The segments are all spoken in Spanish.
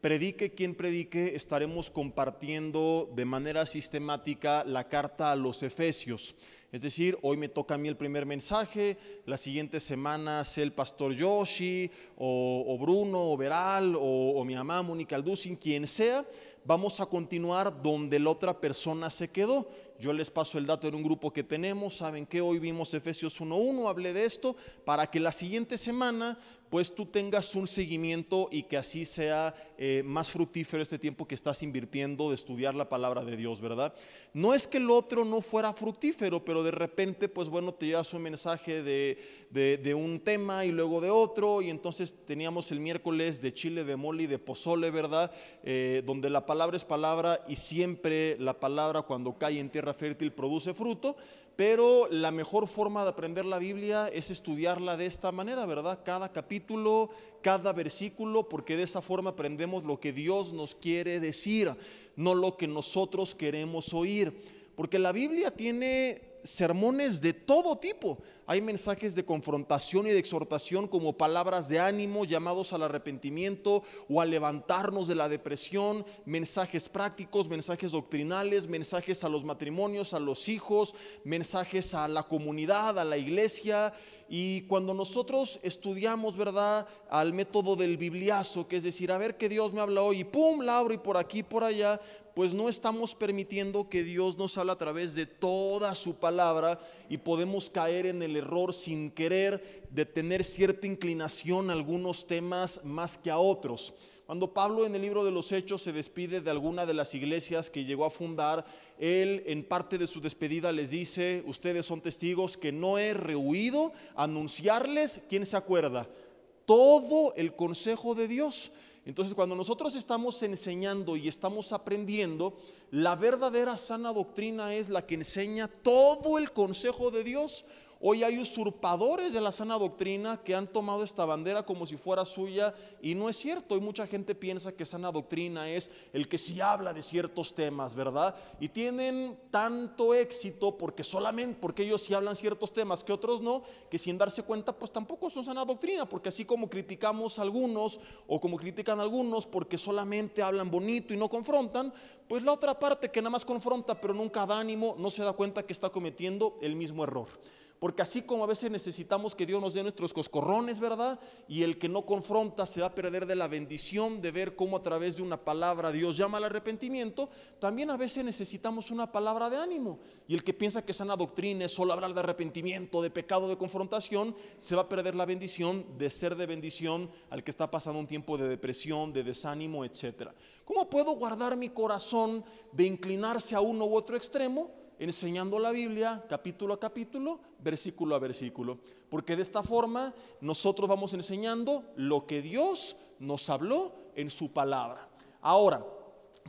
Predique quien predique, estaremos compartiendo de manera sistemática la carta a los Efesios. Es decir, hoy me toca a mí el primer mensaje, la siguiente semana el pastor Yoshi, o, Bruno, o Veral, o, mi mamá Mónica Alducin, quien sea, vamos a continuar donde la otra persona se quedó. Yo les paso el dato en un grupo que tenemos, saben que hoy vimos Efesios 1.1, hablé de esto, para que la siguiente semana pues tú tengas un seguimiento y que así sea eh, más fructífero este tiempo que estás invirtiendo de estudiar la palabra de Dios, ¿verdad? No es que el otro no fuera fructífero, pero de repente, pues bueno, te llevas un mensaje de, un tema y luego de otro, y entonces teníamos el miércoles de chile, de Moli de pozole, ¿verdad? Eh, donde la palabra es palabra y siempre la palabra cuando cae en tierra fértil produce fruto, pero la mejor forma de aprender la Biblia es estudiarla de esta manera, ¿verdad? Cada capítulo, cada versículo, porque de esa forma aprendemos lo que Dios nos quiere decir, no lo que nosotros queremos oír. Porque la Biblia tiene sermones de todo tipo. Hay mensajes de confrontación y de exhortación como palabras de ánimo, llamados al arrepentimiento o a levantarnos de la depresión, mensajes prácticos, mensajes doctrinales, mensajes a los matrimonios, a los hijos, mensajes a la comunidad, a la iglesia. Y cuando nosotros estudiamos, ¿verdad?, al método del bibliazo, que es decir, a ver qué Dios me habla hoy, y pum, la abro y por aquí, por allá, pues no estamos permitiendo que Dios nos hable a través de toda su palabra y podemos caer en el error sin querer de tener cierta inclinación a algunos temas más que a otros. Cuando Pablo en el libro de los Hechos se despide de alguna de las iglesias que llegó a fundar, él en parte de su despedida les dice, ustedes son testigos que no he rehuido anunciarles, ¿quién se acuerda? Todo el consejo de Dios. Entonces, cuando nosotros estamos enseñando y estamos aprendiendo, la verdadera sana doctrina es la que enseña todo el consejo de Dios, Hoy hay usurpadores de la sana doctrina que han tomado esta bandera como si fuera suya y no es cierto. Y mucha gente piensa que sana doctrina es el que sí habla de ciertos temas, ¿verdad? Y tienen tanto éxito porque solamente porque ellos sí hablan ciertos temas que otros no, que sin darse cuenta pues tampoco son sana doctrina, porque así como criticamos algunos o como critican algunos porque solamente hablan bonito y no confrontan, pues la otra parte que nada más confronta pero nunca da ánimo, no se da cuenta que está cometiendo el mismo error. Porque así como a veces necesitamos que Dios nos dé nuestros coscorrones, ¿verdad? Y el que no confronta se va a perder de la bendición de ver cómo a través de una palabra Dios llama al arrepentimiento, también a veces necesitamos una palabra de ánimo. Y el que piensa que sana doctrina es solo hablar de arrepentimiento, de pecado, de confrontación, se va a perder la bendición de ser de bendición al que está pasando un tiempo de depresión, de desánimo, etc. ¿Cómo puedo guardar mi corazón de inclinarse a uno u otro extremo? enseñando la Biblia capítulo a capítulo, versículo a versículo. Porque de esta forma nosotros vamos enseñando lo que Dios nos habló en su palabra. Ahora,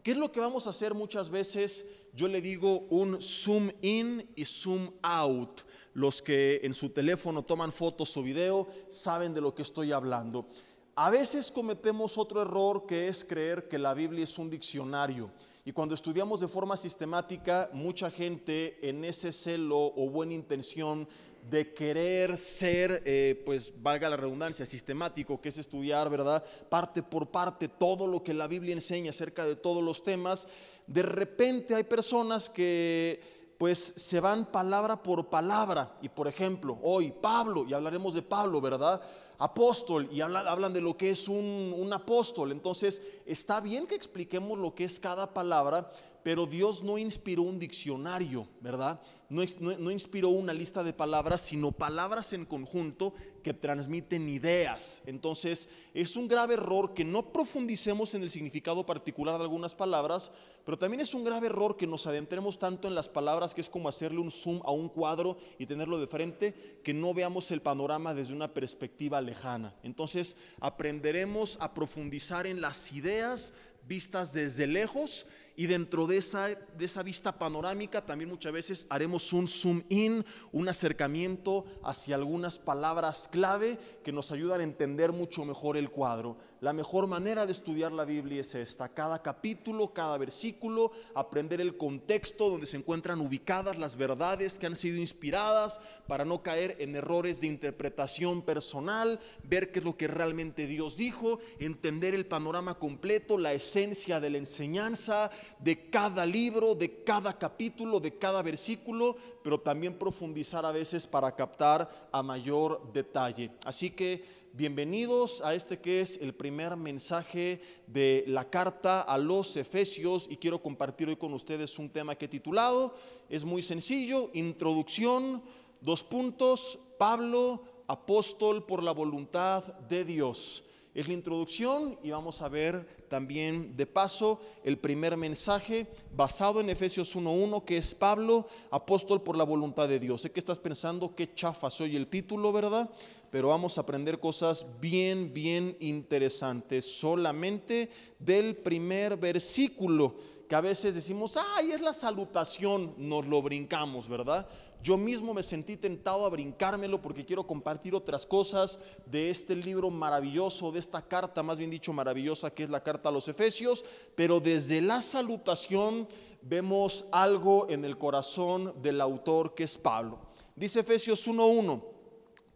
¿qué es lo que vamos a hacer muchas veces? Yo le digo un zoom in y zoom out. Los que en su teléfono toman fotos o video saben de lo que estoy hablando. A veces cometemos otro error que es creer que la Biblia es un diccionario y cuando estudiamos de forma sistemática, mucha gente en ese celo o buena intención de querer ser, eh, pues valga la redundancia, sistemático, que es estudiar, ¿verdad? Parte por parte todo lo que la Biblia enseña acerca de todos los temas, de repente hay personas que pues se van palabra por palabra. Y por ejemplo, hoy Pablo, y hablaremos de Pablo, ¿verdad? Apóstol, y hablan, de lo que es un, un apóstol. Entonces, está bien que expliquemos lo que es cada palabra, pero Dios no inspiró un diccionario, ¿verdad? no, inspiró una lista de palabras, sino palabras en conjunto que transmiten ideas. Entonces, es un grave error que no profundicemos en el significado particular de algunas palabras, pero también es un grave error que nos adentremos tanto en las palabras que es como hacerle un zoom a un cuadro y tenerlo de frente, que no veamos el panorama desde una perspectiva lejana. Entonces, aprenderemos a profundizar en las ideas vistas desde lejos y dentro de esa, de esa vista panorámica también muchas veces haremos un zoom in, un acercamiento hacia algunas palabras clave que nos ayudan a entender mucho mejor el cuadro. La mejor manera de estudiar la Biblia es esta, cada capítulo, cada versículo, aprender el contexto donde se encuentran ubicadas las verdades que han sido inspiradas para no caer en errores de interpretación personal, ver qué es lo que realmente Dios dijo, entender el panorama completo, la esencia de la enseñanza, de cada libro, de cada capítulo, de cada versículo, pero también profundizar a veces para captar a mayor detalle. Así que bienvenidos a este que es el primer mensaje de la carta a los Efesios y quiero compartir hoy con ustedes un tema que he titulado, es muy sencillo, introducción, dos puntos, Pablo, apóstol por la voluntad de Dios. Es la introducción y vamos a ver también de paso el primer mensaje basado en Efesios 1.1, que es Pablo, apóstol por la voluntad de Dios. Sé que estás pensando qué chafa soy el título, ¿verdad? Pero vamos a aprender cosas bien, bien interesantes solamente del primer versículo, que a veces decimos, ay, es la salutación, nos lo brincamos, ¿verdad? Yo mismo me sentí tentado a brincármelo porque quiero compartir otras cosas de este libro maravilloso, de esta carta, más bien dicho maravillosa, que es la carta a los Efesios, pero desde la salutación vemos algo en el corazón del autor que es Pablo. Dice Efesios 1.1,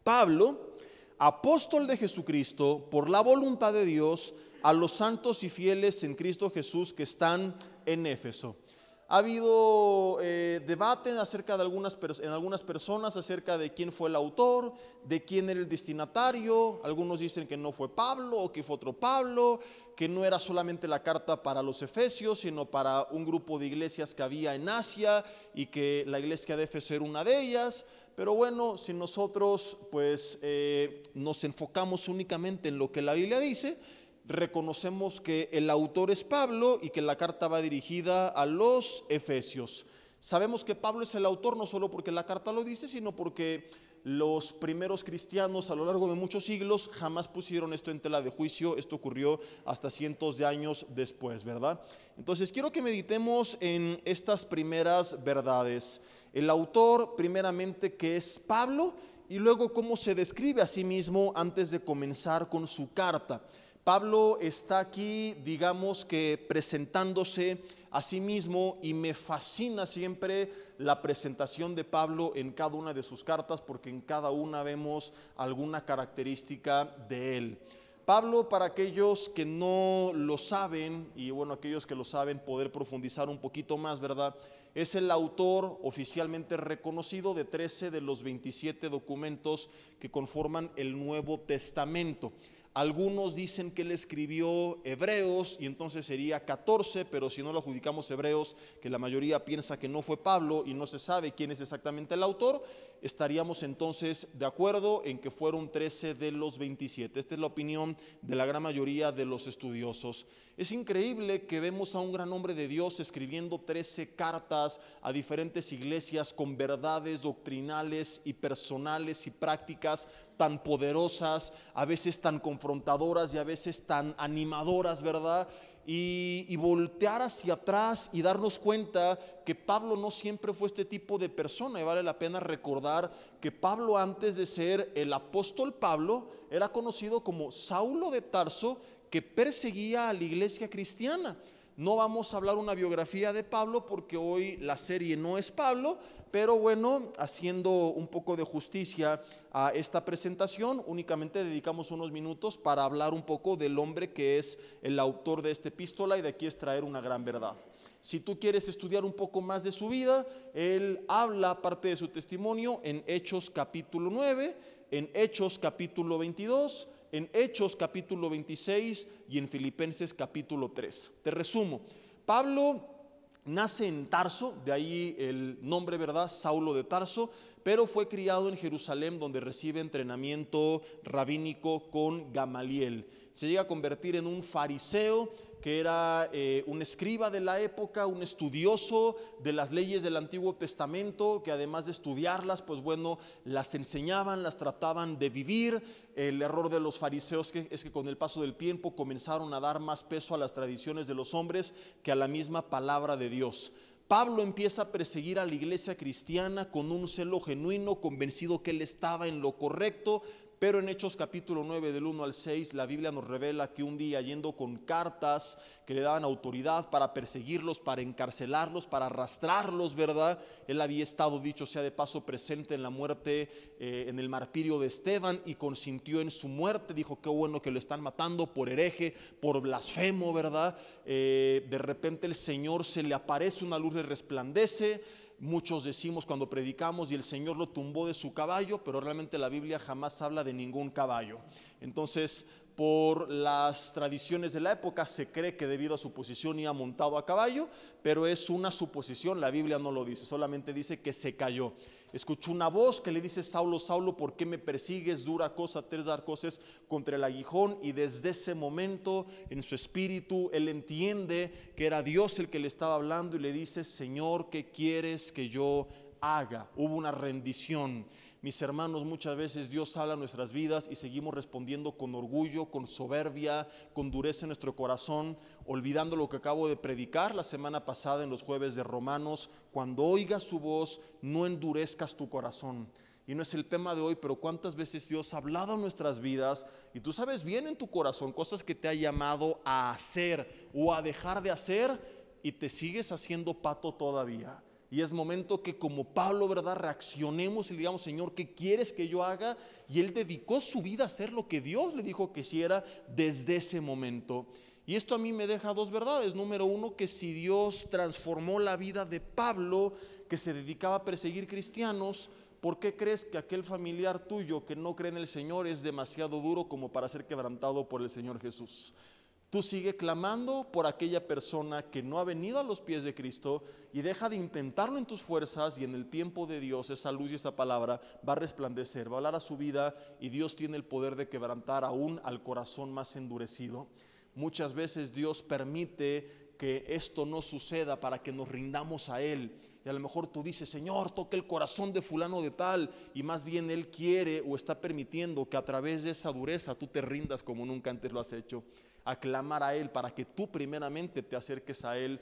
Pablo, apóstol de Jesucristo, por la voluntad de Dios, a los santos y fieles en Cristo Jesús que están en Éfeso ha habido eh, debate acerca de algunas, en algunas personas acerca de quién fue el autor, de quién era el destinatario. Algunos dicen que no fue Pablo o que fue otro Pablo, que no era solamente la carta para los efesios, sino para un grupo de iglesias que había en Asia y que la iglesia de ser una de ellas. Pero bueno, si nosotros pues eh, nos enfocamos únicamente en lo que la Biblia dice, reconocemos que el autor es Pablo y que la carta va dirigida a los efesios. Sabemos que Pablo es el autor no solo porque la carta lo dice, sino porque los primeros cristianos a lo largo de muchos siglos jamás pusieron esto en tela de juicio, esto ocurrió hasta cientos de años después, ¿verdad? Entonces quiero que meditemos en estas primeras verdades. El autor primeramente que es Pablo y luego cómo se describe a sí mismo antes de comenzar con su carta. Pablo está aquí, digamos que presentándose a sí mismo y me fascina siempre la presentación de Pablo en cada una de sus cartas porque en cada una vemos alguna característica de él. Pablo, para aquellos que no lo saben, y bueno, aquellos que lo saben poder profundizar un poquito más, ¿verdad? Es el autor oficialmente reconocido de 13 de los 27 documentos que conforman el Nuevo Testamento. Algunos dicen que él escribió Hebreos y entonces sería 14, pero si no lo adjudicamos Hebreos, que la mayoría piensa que no fue Pablo y no se sabe quién es exactamente el autor, estaríamos entonces de acuerdo en que fueron 13 de los 27. Esta es la opinión de la gran mayoría de los estudiosos. Es increíble que vemos a un gran hombre de Dios escribiendo 13 cartas a diferentes iglesias con verdades doctrinales y personales y prácticas tan poderosas, a veces tan confrontadoras y a veces tan animadoras, ¿verdad? y, voltear hacia atrás y darnos cuenta que Pablo no siempre fue este tipo de persona. Y vale la pena recordar que Pablo antes de ser el apóstol Pablo era conocido como Saulo de Tarso que perseguía a la iglesia cristiana. No vamos a hablar una biografía de Pablo porque hoy la serie no es Pablo, pero bueno, haciendo un poco de justicia a esta presentación, únicamente dedicamos unos minutos para hablar un poco del hombre que es el autor de esta epístola y de aquí es traer una gran verdad. Si tú quieres estudiar un poco más de su vida, él habla parte de su testimonio en Hechos capítulo 9, en Hechos capítulo 22, en Hechos capítulo 26 y en Filipenses capítulo 3. Te resumo, Pablo nace en Tarso, de ahí el nombre, ¿verdad? Saulo de Tarso, pero fue criado en Jerusalén donde recibe entrenamiento rabínico con Gamaliel. Se llega a convertir en un fariseo, que era eh, un escriba de la época, un estudioso de las leyes del Antiguo Testamento, que además de estudiarlas, pues bueno, las enseñaban, las trataban de vivir. El error de los fariseos que, es que con el paso del tiempo comenzaron a dar más peso a las tradiciones de los hombres que a la misma palabra de Dios. Pablo empieza a perseguir a la iglesia cristiana con un celo genuino, convencido que él estaba en lo correcto, pero en Hechos capítulo 9 del 1 al 6 la Biblia nos revela que un día yendo con cartas que le daban autoridad para perseguirlos, para encarcelarlos, para arrastrarlos, ¿verdad? Él había estado, dicho sea de paso, presente en la muerte, eh, en el martirio de Esteban y consintió en su muerte. Dijo, qué bueno que lo están matando por hereje, por blasfemo, ¿verdad? Eh, de repente el Señor se le aparece, una luz le resplandece muchos decimos cuando predicamos y el Señor lo tumbó de su caballo, pero realmente la Biblia jamás habla de ningún caballo. Entonces, por las tradiciones de la época, se cree que debido a su posición iba montado a caballo, pero es una suposición, la Biblia no lo dice, solamente dice que se cayó. Escuchó una voz que le dice, Saulo, Saulo, ¿por qué me persigues? Dura cosa, tres dar cosas contra el aguijón. Y desde ese momento, en su espíritu, él entiende que era Dios el que le estaba hablando y le dice, Señor, ¿qué quieres que yo haga? Hubo una rendición. Mis hermanos, muchas veces Dios habla nuestras vidas y seguimos respondiendo con orgullo, con soberbia, con dureza en nuestro corazón, olvidando lo que acabo de predicar la semana pasada en los jueves de Romanos. Cuando oigas su voz, no endurezcas tu corazón. Y no es el tema de hoy, pero cuántas veces Dios ha hablado en nuestras vidas y tú sabes bien en tu corazón cosas que te ha llamado a hacer o a dejar de hacer y te sigues haciendo pato todavía. Y es momento que como Pablo, ¿verdad? Reaccionemos y le digamos, Señor, ¿qué quieres que yo haga? Y él dedicó su vida a hacer lo que Dios le dijo que hiciera desde ese momento. Y esto a mí me deja dos verdades. Número uno, que si Dios transformó la vida de Pablo, que se dedicaba a perseguir cristianos, ¿por qué crees que aquel familiar tuyo que no cree en el Señor es demasiado duro como para ser quebrantado por el Señor Jesús? Tú sigue clamando por aquella persona que no ha venido a los pies de Cristo y deja de intentarlo en tus fuerzas y en el tiempo de Dios esa luz y esa palabra va a resplandecer, va a hablar a su vida y Dios tiene el poder de quebrantar aún al corazón más endurecido. Muchas veces Dios permite que esto no suceda para que nos rindamos a Él. Y a lo mejor tú dices, Señor, toque el corazón de fulano de tal. Y más bien Él quiere o está permitiendo que a través de esa dureza tú te rindas como nunca antes lo has hecho a clamar a Él para que tú primeramente te acerques a Él.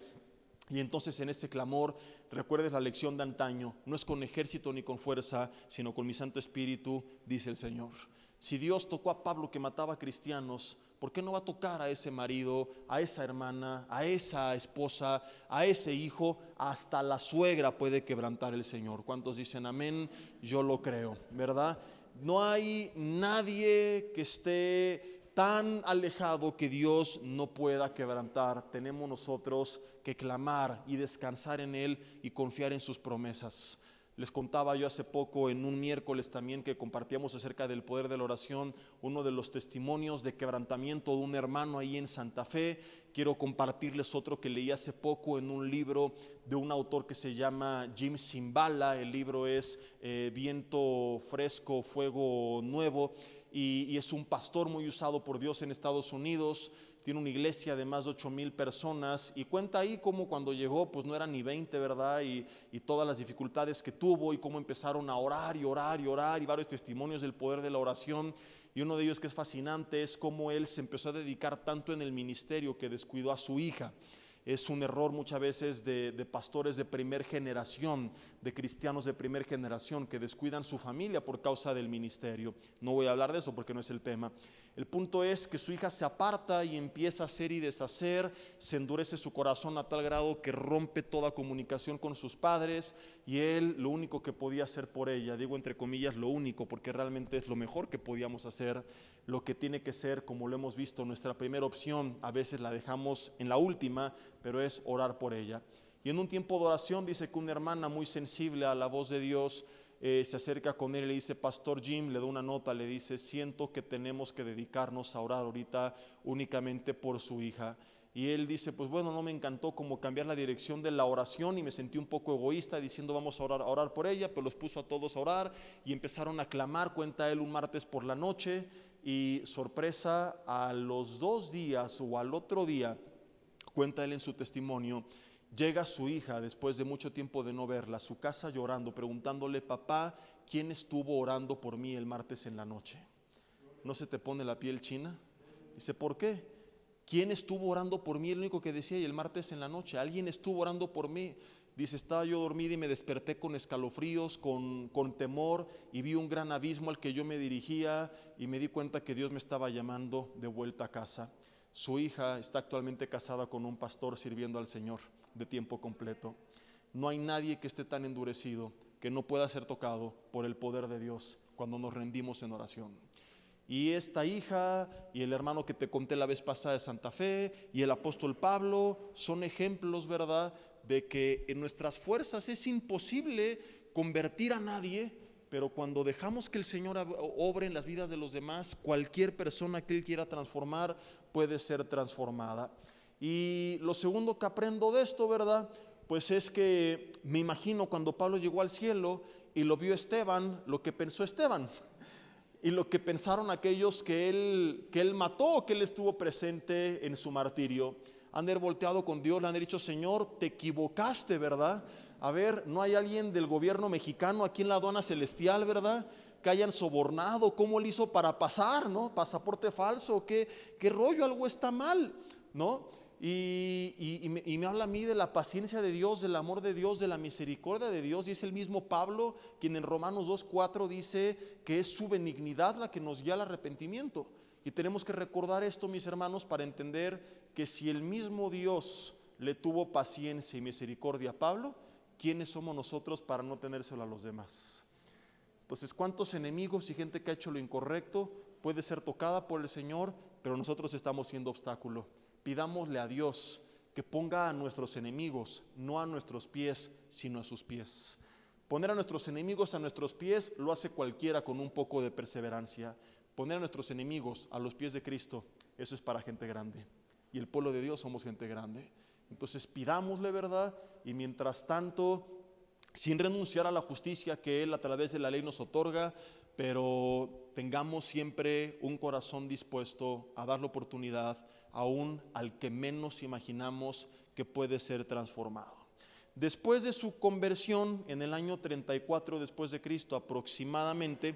Y entonces en ese clamor recuerdes la lección de antaño, no es con ejército ni con fuerza, sino con mi Santo Espíritu, dice el Señor. Si Dios tocó a Pablo que mataba a cristianos, ¿por qué no va a tocar a ese marido, a esa hermana, a esa esposa, a ese hijo? Hasta la suegra puede quebrantar el Señor. ¿Cuántos dicen amén? Yo lo creo, ¿verdad? No hay nadie que esté tan alejado que Dios no pueda quebrantar. Tenemos nosotros que clamar y descansar en Él y confiar en sus promesas. Les contaba yo hace poco en un miércoles también que compartíamos acerca del poder de la oración, uno de los testimonios de quebrantamiento de un hermano ahí en Santa Fe. Quiero compartirles otro que leí hace poco en un libro de un autor que se llama Jim Simbala. El libro es eh, Viento Fresco, Fuego Nuevo y, es un pastor muy usado por Dios en Estados Unidos. Tiene una iglesia de más de 8 mil personas y cuenta ahí cómo cuando llegó, pues no eran ni 20, ¿verdad? Y, y todas las dificultades que tuvo y cómo empezaron a orar y orar y orar y varios testimonios del poder de la oración. Y uno de ellos que es fascinante es cómo él se empezó a dedicar tanto en el ministerio que descuidó a su hija es un error muchas veces de, pastores de primera generación, de cristianos de primera generación que descuidan su familia por causa del ministerio. No voy a hablar de eso porque no es el tema. El punto es que su hija se aparta y empieza a hacer y deshacer, se endurece su corazón a tal grado que rompe toda comunicación con sus padres, y él lo único que podía hacer por ella, digo entre comillas lo único, porque realmente es lo mejor que podíamos hacer, lo que tiene que ser, como lo hemos visto, nuestra primera opción, a veces la dejamos en la última, pero es orar por ella. Y en un tiempo de oración dice que una hermana muy sensible a la voz de Dios eh, se acerca con él y le dice, Pastor Jim, le da una nota, le dice, siento que tenemos que dedicarnos a orar ahorita únicamente por su hija. Y él dice, pues bueno, no me encantó como cambiar la dirección de la oración y me sentí un poco egoísta diciendo vamos a orar, por ella, pero los puso a todos a orar y empezaron a clamar, cuenta él, un martes por la noche y sorpresa, a los dos días o al otro día, cuenta él en su testimonio, llega su hija después de mucho tiempo de no verla a su casa llorando, preguntándole, papá, ¿quién estuvo orando por mí el martes en la noche? ¿No se te pone la piel china? Dice, ¿por qué? ¿Quién estuvo orando por mí? El único que decía, y el martes en la noche, alguien estuvo orando por mí. Dice, estaba yo dormida y me desperté con escalofríos, con, con, temor, y vi un gran abismo al que yo me dirigía y me di cuenta que Dios me estaba llamando de vuelta a casa. Su hija está actualmente casada con un pastor sirviendo al Señor de tiempo completo. No hay nadie que esté tan endurecido que no pueda ser tocado por el poder de Dios cuando nos rendimos en oración y esta hija y el hermano que te conté la vez pasada de Santa Fe y el apóstol Pablo son ejemplos, ¿verdad?, de que en nuestras fuerzas es imposible convertir a nadie, pero cuando dejamos que el Señor obre en las vidas de los demás, cualquier persona que Él quiera transformar puede ser transformada. Y lo segundo que aprendo de esto, ¿verdad? Pues es que me imagino cuando Pablo llegó al cielo y lo vio Esteban, lo que pensó Esteban y lo que pensaron aquellos que él, que él mató, que él estuvo presente en su martirio. Han de volteado con Dios, le han dicho, Señor, te equivocaste, ¿verdad? A ver, ¿no hay alguien del gobierno mexicano aquí en la aduana celestial, verdad? Que hayan sobornado, ¿cómo él hizo para pasar, no? Pasaporte falso, ¿qué, qué rollo? Algo está mal, ¿no? Y, me, habla a mí de la paciencia de Dios, del amor de Dios, de la misericordia de Dios. Y es el mismo Pablo quien en Romanos 2.4 dice que es su benignidad la que nos guía al arrepentimiento. Y tenemos que recordar esto, mis hermanos, para entender que si el mismo Dios le tuvo paciencia y misericordia a Pablo, ¿quiénes somos nosotros para no tenérselo a los demás? Pues es ¿cuántos enemigos y gente que ha hecho lo incorrecto puede ser tocada por el Señor, pero nosotros estamos siendo obstáculo? pidámosle a Dios que ponga a nuestros enemigos, no a nuestros pies, sino a sus pies. Poner a nuestros enemigos a nuestros pies lo hace cualquiera con un poco de perseverancia. Poner a nuestros enemigos a los pies de Cristo, eso es para gente grande. Y el pueblo de Dios somos gente grande. Entonces pidámosle verdad y mientras tanto, sin renunciar a la justicia que Él a través de la ley nos otorga, pero tengamos siempre un corazón dispuesto a dar la oportunidad aún al que menos imaginamos que puede ser transformado. Después de su conversión en el año 34 después de Cristo aproximadamente,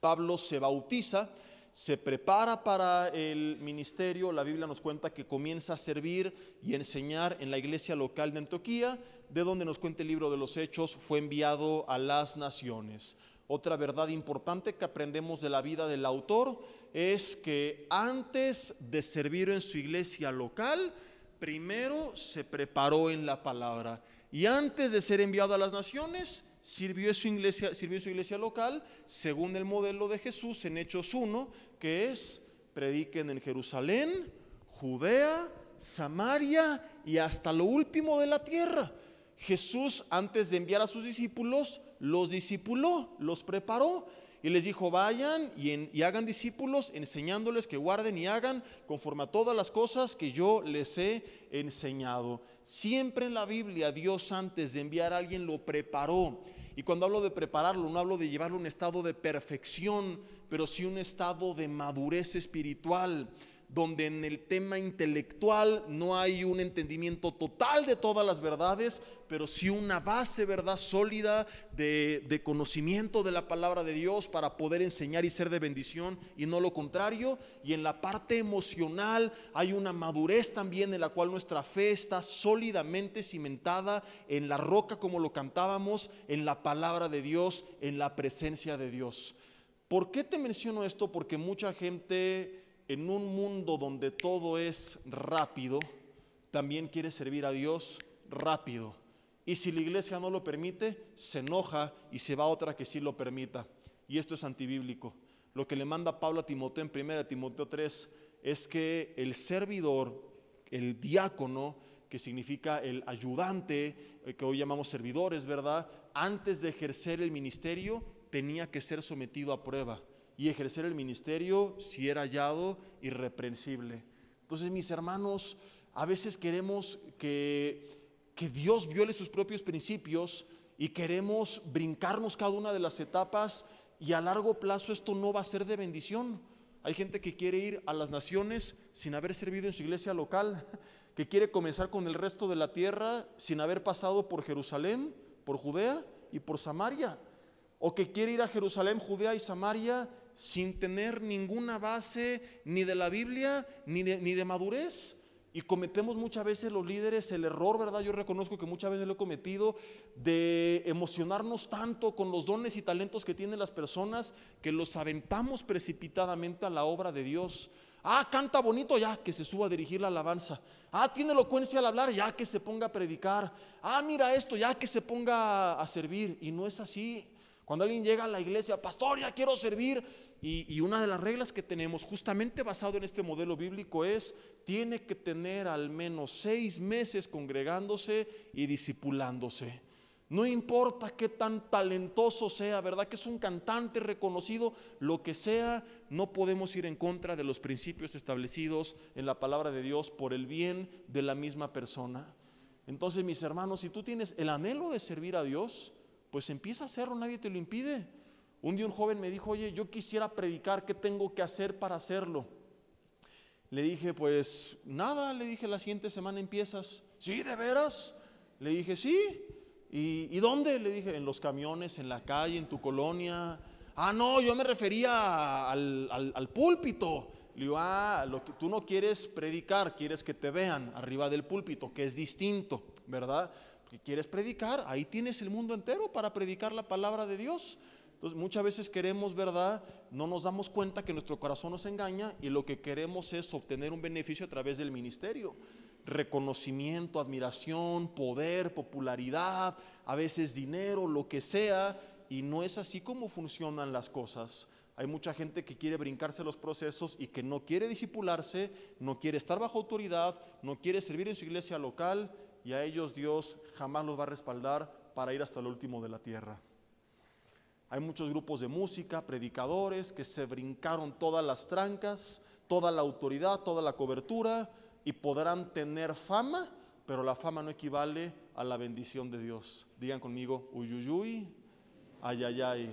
Pablo se bautiza, se prepara para el ministerio, la Biblia nos cuenta que comienza a servir y enseñar en la iglesia local de Antioquía, de donde nos cuenta el libro de los Hechos, fue enviado a las naciones. Otra verdad importante que aprendemos de la vida del autor es que antes de servir en su iglesia local, primero se preparó en la palabra. Y antes de ser enviado a las naciones, sirvió su iglesia, sirvió su iglesia local según el modelo de Jesús en Hechos 1, que es prediquen en Jerusalén, Judea, Samaria y hasta lo último de la tierra. Jesús antes de enviar a sus discípulos, los discipuló, los preparó y les dijo, vayan y, hagan discípulos, enseñándoles que guarden y hagan conforme a todas las cosas que yo les he enseñado. Siempre en la Biblia Dios antes de enviar a alguien lo preparó. Y cuando hablo de prepararlo, no hablo de llevarlo a un estado de perfección, pero sí un estado de madurez espiritual donde en el tema intelectual no hay un entendimiento total de todas las verdades, pero sí una base, ¿verdad?, sólida de, de, conocimiento de la palabra de Dios para poder enseñar y ser de bendición y no lo contrario. Y en la parte emocional hay una madurez también en la cual nuestra fe está sólidamente cimentada en la roca, como lo cantábamos, en la palabra de Dios, en la presencia de Dios. ¿Por qué te menciono esto? Porque mucha gente en un mundo donde todo es rápido, también quiere servir a Dios rápido. Y si la iglesia no lo permite, se enoja y se va a otra que sí lo permita. Y esto es antibíblico. Lo que le manda Pablo a Timoteo en 1 Timoteo 3 es que el servidor, el diácono, que significa el ayudante, eh, que hoy llamamos servidores, ¿verdad? Antes de ejercer el ministerio tenía que ser sometido a prueba y ejercer el ministerio si era hallado irreprensible. Entonces, mis hermanos, a veces queremos que, que Dios viole sus propios principios y queremos brincarnos cada una de las etapas y a largo plazo esto no va a ser de bendición. Hay gente que quiere ir a las naciones sin haber servido en su iglesia local, que quiere comenzar con el resto de la tierra sin haber pasado por Jerusalén, por Judea y por Samaria, o que quiere ir a Jerusalén, Judea y Samaria sin tener ninguna base ni de la Biblia ni de, ni de madurez. Y cometemos muchas veces los líderes el error, ¿verdad? Yo reconozco que muchas veces lo he cometido de emocionarnos tanto con los dones y talentos que tienen las personas que los aventamos precipitadamente a la obra de Dios. Ah, canta bonito, ya que se suba a dirigir la alabanza. Ah, tiene elocuencia al hablar, ya que se ponga a predicar. Ah, mira esto, ya que se ponga a servir. Y no es así. Cuando alguien llega a la iglesia, pastor, ya quiero servir. Y, una de las reglas que tenemos, justamente basado en este modelo bíblico, es tiene que tener al menos seis meses congregándose y disipulándose. No importa qué tan talentoso sea, ¿verdad? Que es un cantante reconocido, lo que sea, no podemos ir en contra de los principios establecidos en la palabra de Dios por el bien de la misma persona. Entonces, mis hermanos, si tú tienes el anhelo de servir a Dios, pues empieza a hacerlo, nadie te lo impide. Un día un joven me dijo, oye, yo quisiera predicar, ¿qué tengo que hacer para hacerlo? Le dije, pues nada, le dije, la siguiente semana empiezas. ¿Sí, de veras? Le dije, sí. ¿Y, dónde? Le dije, en los camiones, en la calle, en tu colonia. Ah, no, yo me refería al, púlpito. Le digo, ah, lo que, tú no quieres predicar, quieres que te vean arriba del púlpito, que es distinto, ¿verdad? Porque quieres predicar, ahí tienes el mundo entero para predicar la palabra de Dios. Entonces, muchas veces queremos verdad, no nos damos cuenta que nuestro corazón nos engaña y lo que queremos es obtener un beneficio a través del ministerio. Reconocimiento, admiración, poder, popularidad, a veces dinero, lo que sea, y no es así como funcionan las cosas. Hay mucha gente que quiere brincarse los procesos y que no quiere disipularse, no quiere estar bajo autoridad, no quiere servir en su iglesia local y a ellos Dios jamás los va a respaldar para ir hasta el último de la tierra. Hay muchos grupos de música, predicadores que se brincaron todas las trancas, toda la autoridad, toda la cobertura y podrán tener fama, pero la fama no equivale a la bendición de Dios. Digan conmigo, uyuyuy, ayayay.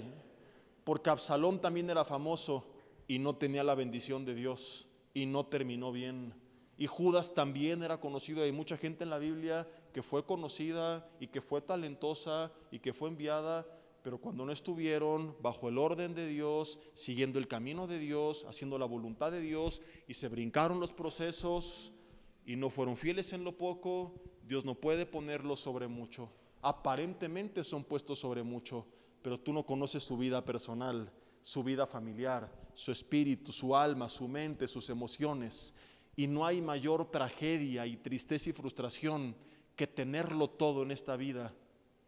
Porque Absalón también era famoso y no tenía la bendición de Dios y no terminó bien. Y Judas también era conocido. Hay mucha gente en la Biblia que fue conocida y que fue talentosa y que fue enviada, pero cuando no estuvieron bajo el orden de Dios, siguiendo el camino de Dios, haciendo la voluntad de Dios, y se brincaron los procesos y no fueron fieles en lo poco, Dios no puede ponerlos sobre mucho. Aparentemente son puestos sobre mucho, pero tú no conoces su vida personal, su vida familiar, su espíritu, su alma, su mente, sus emociones. Y no hay mayor tragedia y tristeza y frustración que tenerlo todo en esta vida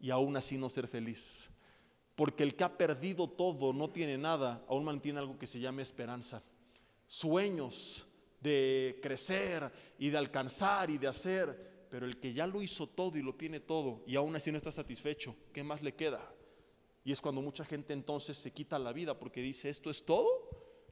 y aún así no ser feliz. Porque el que ha perdido todo, no tiene nada, aún mantiene algo que se llama esperanza. Sueños de crecer y de alcanzar y de hacer. Pero el que ya lo hizo todo y lo tiene todo y aún así no está satisfecho, ¿qué más le queda? Y es cuando mucha gente entonces se quita la vida porque dice, esto es todo,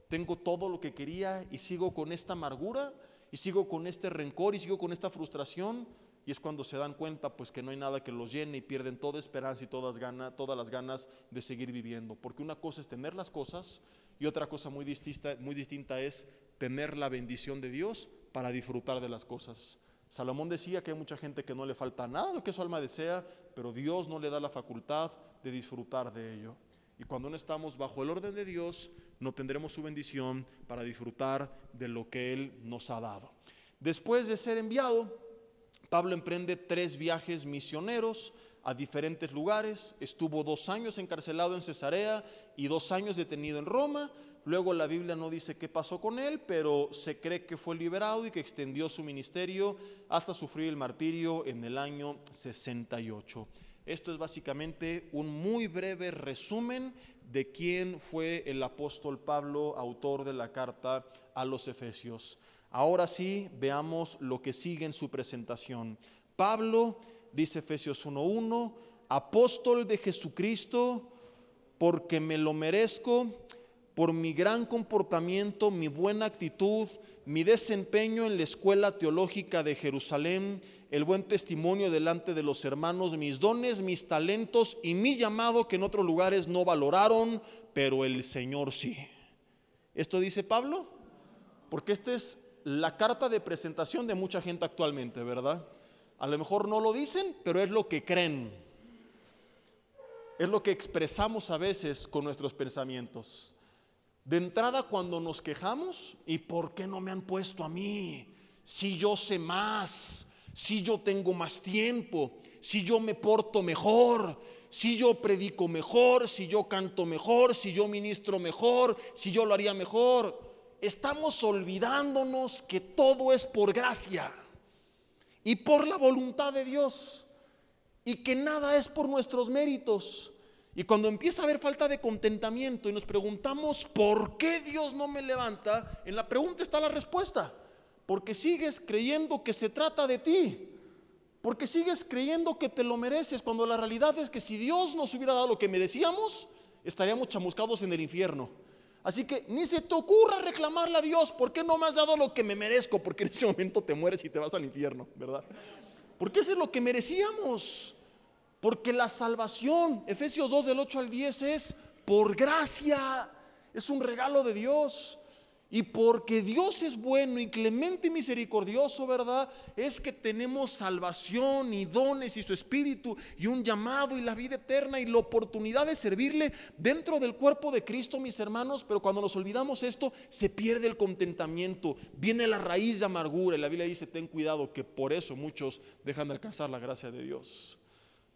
tengo todo lo que quería y sigo con esta amargura y sigo con este rencor y sigo con esta frustración y es cuando se dan cuenta pues que no hay nada que los llene y pierden toda esperanza y todas, ganas, todas las ganas de seguir viviendo. Porque una cosa es tener las cosas y otra cosa muy distinta, muy distinta es tener la bendición de Dios para disfrutar de las cosas. Salomón decía que hay mucha gente que no le falta nada lo que su alma desea, pero Dios no le da la facultad de disfrutar de ello. Y cuando no estamos bajo el orden de Dios, no tendremos su bendición para disfrutar de lo que Él nos ha dado. Después de ser enviado, Pablo emprende tres viajes misioneros a diferentes lugares, estuvo dos años encarcelado en Cesarea y dos años detenido en Roma, luego la Biblia no dice qué pasó con él, pero se cree que fue liberado y que extendió su ministerio hasta sufrir el martirio en el año 68. Esto es básicamente un muy breve resumen de quién fue el apóstol Pablo, autor de la carta a los Efesios. Ahora sí, veamos lo que sigue en su presentación. Pablo, dice Efesios 1.1, apóstol de Jesucristo, porque me lo merezco, por mi gran comportamiento, mi buena actitud, mi desempeño en la escuela teológica de Jerusalén, el buen testimonio delante de los hermanos, mis dones, mis talentos y mi llamado que en otros lugares no valoraron, pero el Señor sí. ¿Esto dice Pablo? Porque este es la carta de presentación de mucha gente actualmente, ¿verdad? A lo mejor no lo dicen, pero es lo que creen. Es lo que expresamos a veces con nuestros pensamientos. De entrada, cuando nos quejamos, ¿y por qué no me han puesto a mí? Si yo sé más, si yo tengo más tiempo, si yo me porto mejor, si yo predico mejor, si yo canto mejor, si yo ministro mejor, si yo lo haría mejor estamos olvidándonos que todo es por gracia y por la voluntad de Dios y que nada es por nuestros méritos. Y cuando empieza a haber falta de contentamiento y nos preguntamos por qué Dios no me levanta, en la pregunta está la respuesta. Porque sigues creyendo que se trata de ti. Porque sigues creyendo que te lo mereces, cuando la realidad es que si Dios nos hubiera dado lo que merecíamos, estaríamos chamuscados en el infierno. Así que ni se te ocurra reclamarle a Dios, ¿por qué no me has dado lo que me merezco? Porque en ese momento te mueres y te vas al infierno, ¿verdad? Porque eso es lo que merecíamos. Porque la salvación, Efesios 2 del 8 al 10, es por gracia, es un regalo de Dios. Y porque Dios es bueno y clemente y misericordioso, ¿verdad? Es que tenemos salvación y dones y su espíritu y un llamado y la vida eterna y la oportunidad de servirle dentro del cuerpo de Cristo, mis hermanos. Pero cuando nos olvidamos esto, se pierde el contentamiento, viene la raíz de amargura. Y la Biblia dice, ten cuidado, que por eso muchos dejan de alcanzar la gracia de Dios.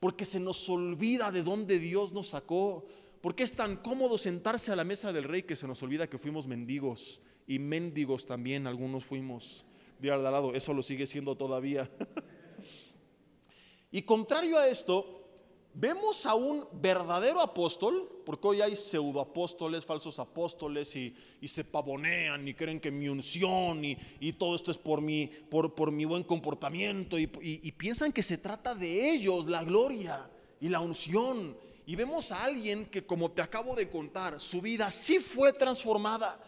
Porque se nos olvida de dónde Dios nos sacó ¿por qué es tan cómodo sentarse a la mesa del rey que se nos olvida que fuimos mendigos? Y mendigos también, algunos fuimos. De al lado, eso lo sigue siendo todavía. y contrario a esto, vemos a un verdadero apóstol, porque hoy hay apóstoles, falsos apóstoles y, se pavonean y creen que mi unción y, todo esto es por mi, por, mi buen comportamiento y, y, piensan que se trata de ellos, la gloria y la unción y vemos a alguien que, como te acabo de contar, su vida sí fue transformada,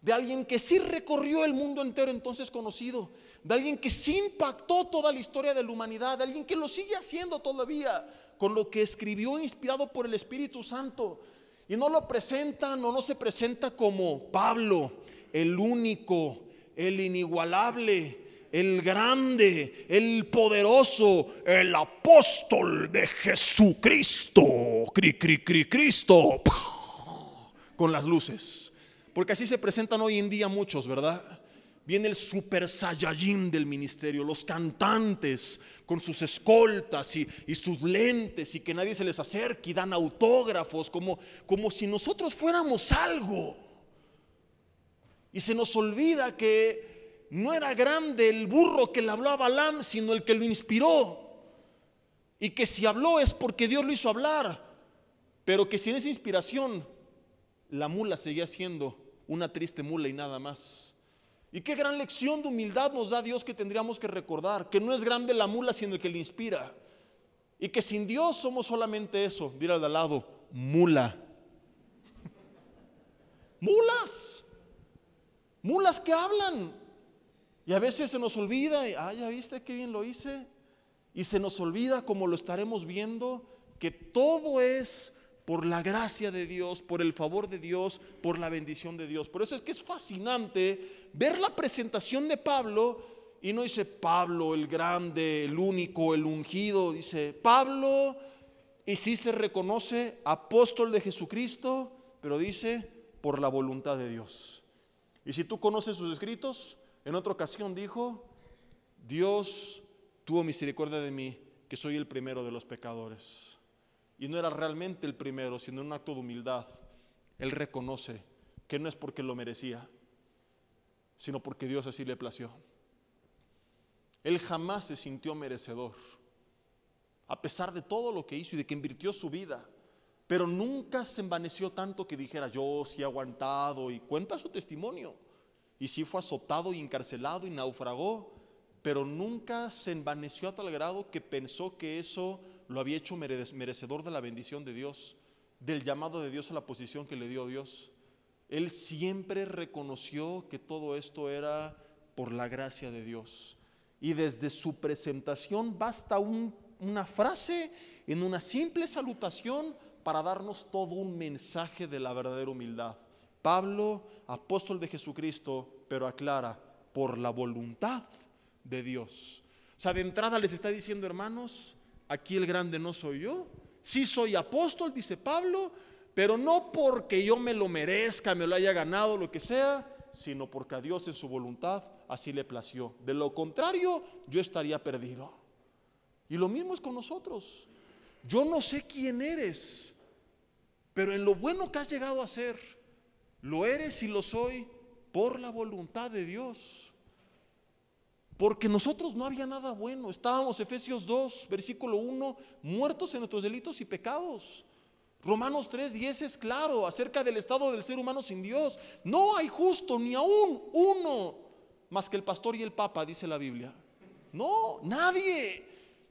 de alguien que sí recorrió el mundo entero entonces conocido, de alguien que sí impactó toda la historia de la humanidad, de alguien que lo sigue haciendo todavía, con lo que escribió inspirado por el Espíritu Santo. Y no lo presenta, o no se presenta como Pablo, el único, el inigualable, el grande, el poderoso, el apóstol de Jesucristo, cri, cri, cri, Cristo, con las luces. Porque así se presentan hoy en día muchos, ¿verdad? Viene el super saiyajin del ministerio, los cantantes con sus escoltas y, sus lentes y que nadie se les acerque y dan autógrafos, como, como si nosotros fuéramos algo. Y se nos olvida que no era grande el burro que le habló a Balaam, sino el que lo inspiró. Y que si habló es porque Dios lo hizo hablar, pero que sin esa inspiración la mula seguía siendo una triste mula y nada más. Y qué gran lección de humildad nos da Dios que tendríamos que recordar, que no es grande la mula sino el que le inspira. Y que sin Dios somos solamente eso, dirá al al lado, mula. Mulas, mulas que hablan, y a veces se nos olvida, y, ah, ya viste qué bien lo hice. Y se nos olvida, como lo estaremos viendo, que todo es por la gracia de Dios, por el favor de Dios, por la bendición de Dios. Por eso es que es fascinante ver la presentación de Pablo y no dice Pablo el grande, el único, el ungido, dice Pablo y si se reconoce apóstol de Jesucristo, pero dice por la voluntad de Dios. Y si tú conoces sus escritos, en otra ocasión dijo, Dios tuvo misericordia de mí, que soy el primero de los pecadores. Y no era realmente el primero, sino un acto de humildad. Él reconoce que no es porque lo merecía, sino porque Dios así le plació. Él jamás se sintió merecedor, a pesar de todo lo que hizo y de que invirtió su vida. Pero nunca se envaneció tanto que dijera, yo sí he aguantado y cuenta su testimonio y sí fue azotado y encarcelado y naufragó, pero nunca se envaneció a tal grado que pensó que eso lo había hecho merecedor de la bendición de Dios, del llamado de Dios a la posición que le dio Dios. Él siempre reconoció que todo esto era por la gracia de Dios. Y desde su presentación basta una frase en una simple salutación para darnos todo un mensaje de la verdadera humildad. Pablo, apóstol de Jesucristo, pero aclara, por la voluntad de Dios. O sea, de entrada les está diciendo, hermanos, aquí el grande no soy yo. Sí soy apóstol, dice Pablo, pero no porque yo me lo merezca, me lo haya ganado, lo que sea, sino porque a Dios en su voluntad así le plació. De lo contrario, yo estaría perdido. Y lo mismo es con nosotros. Yo no sé quién eres, pero en lo bueno que has llegado a ser, lo eres y lo soy por la voluntad de Dios. Porque nosotros no había nada bueno. Estábamos, Efesios 2, versículo 1, muertos en nuestros delitos y pecados. Romanos 3, 10 es claro acerca del estado del ser humano sin Dios. No hay justo ni aún uno más que el pastor y el papa, dice la Biblia. No, nadie.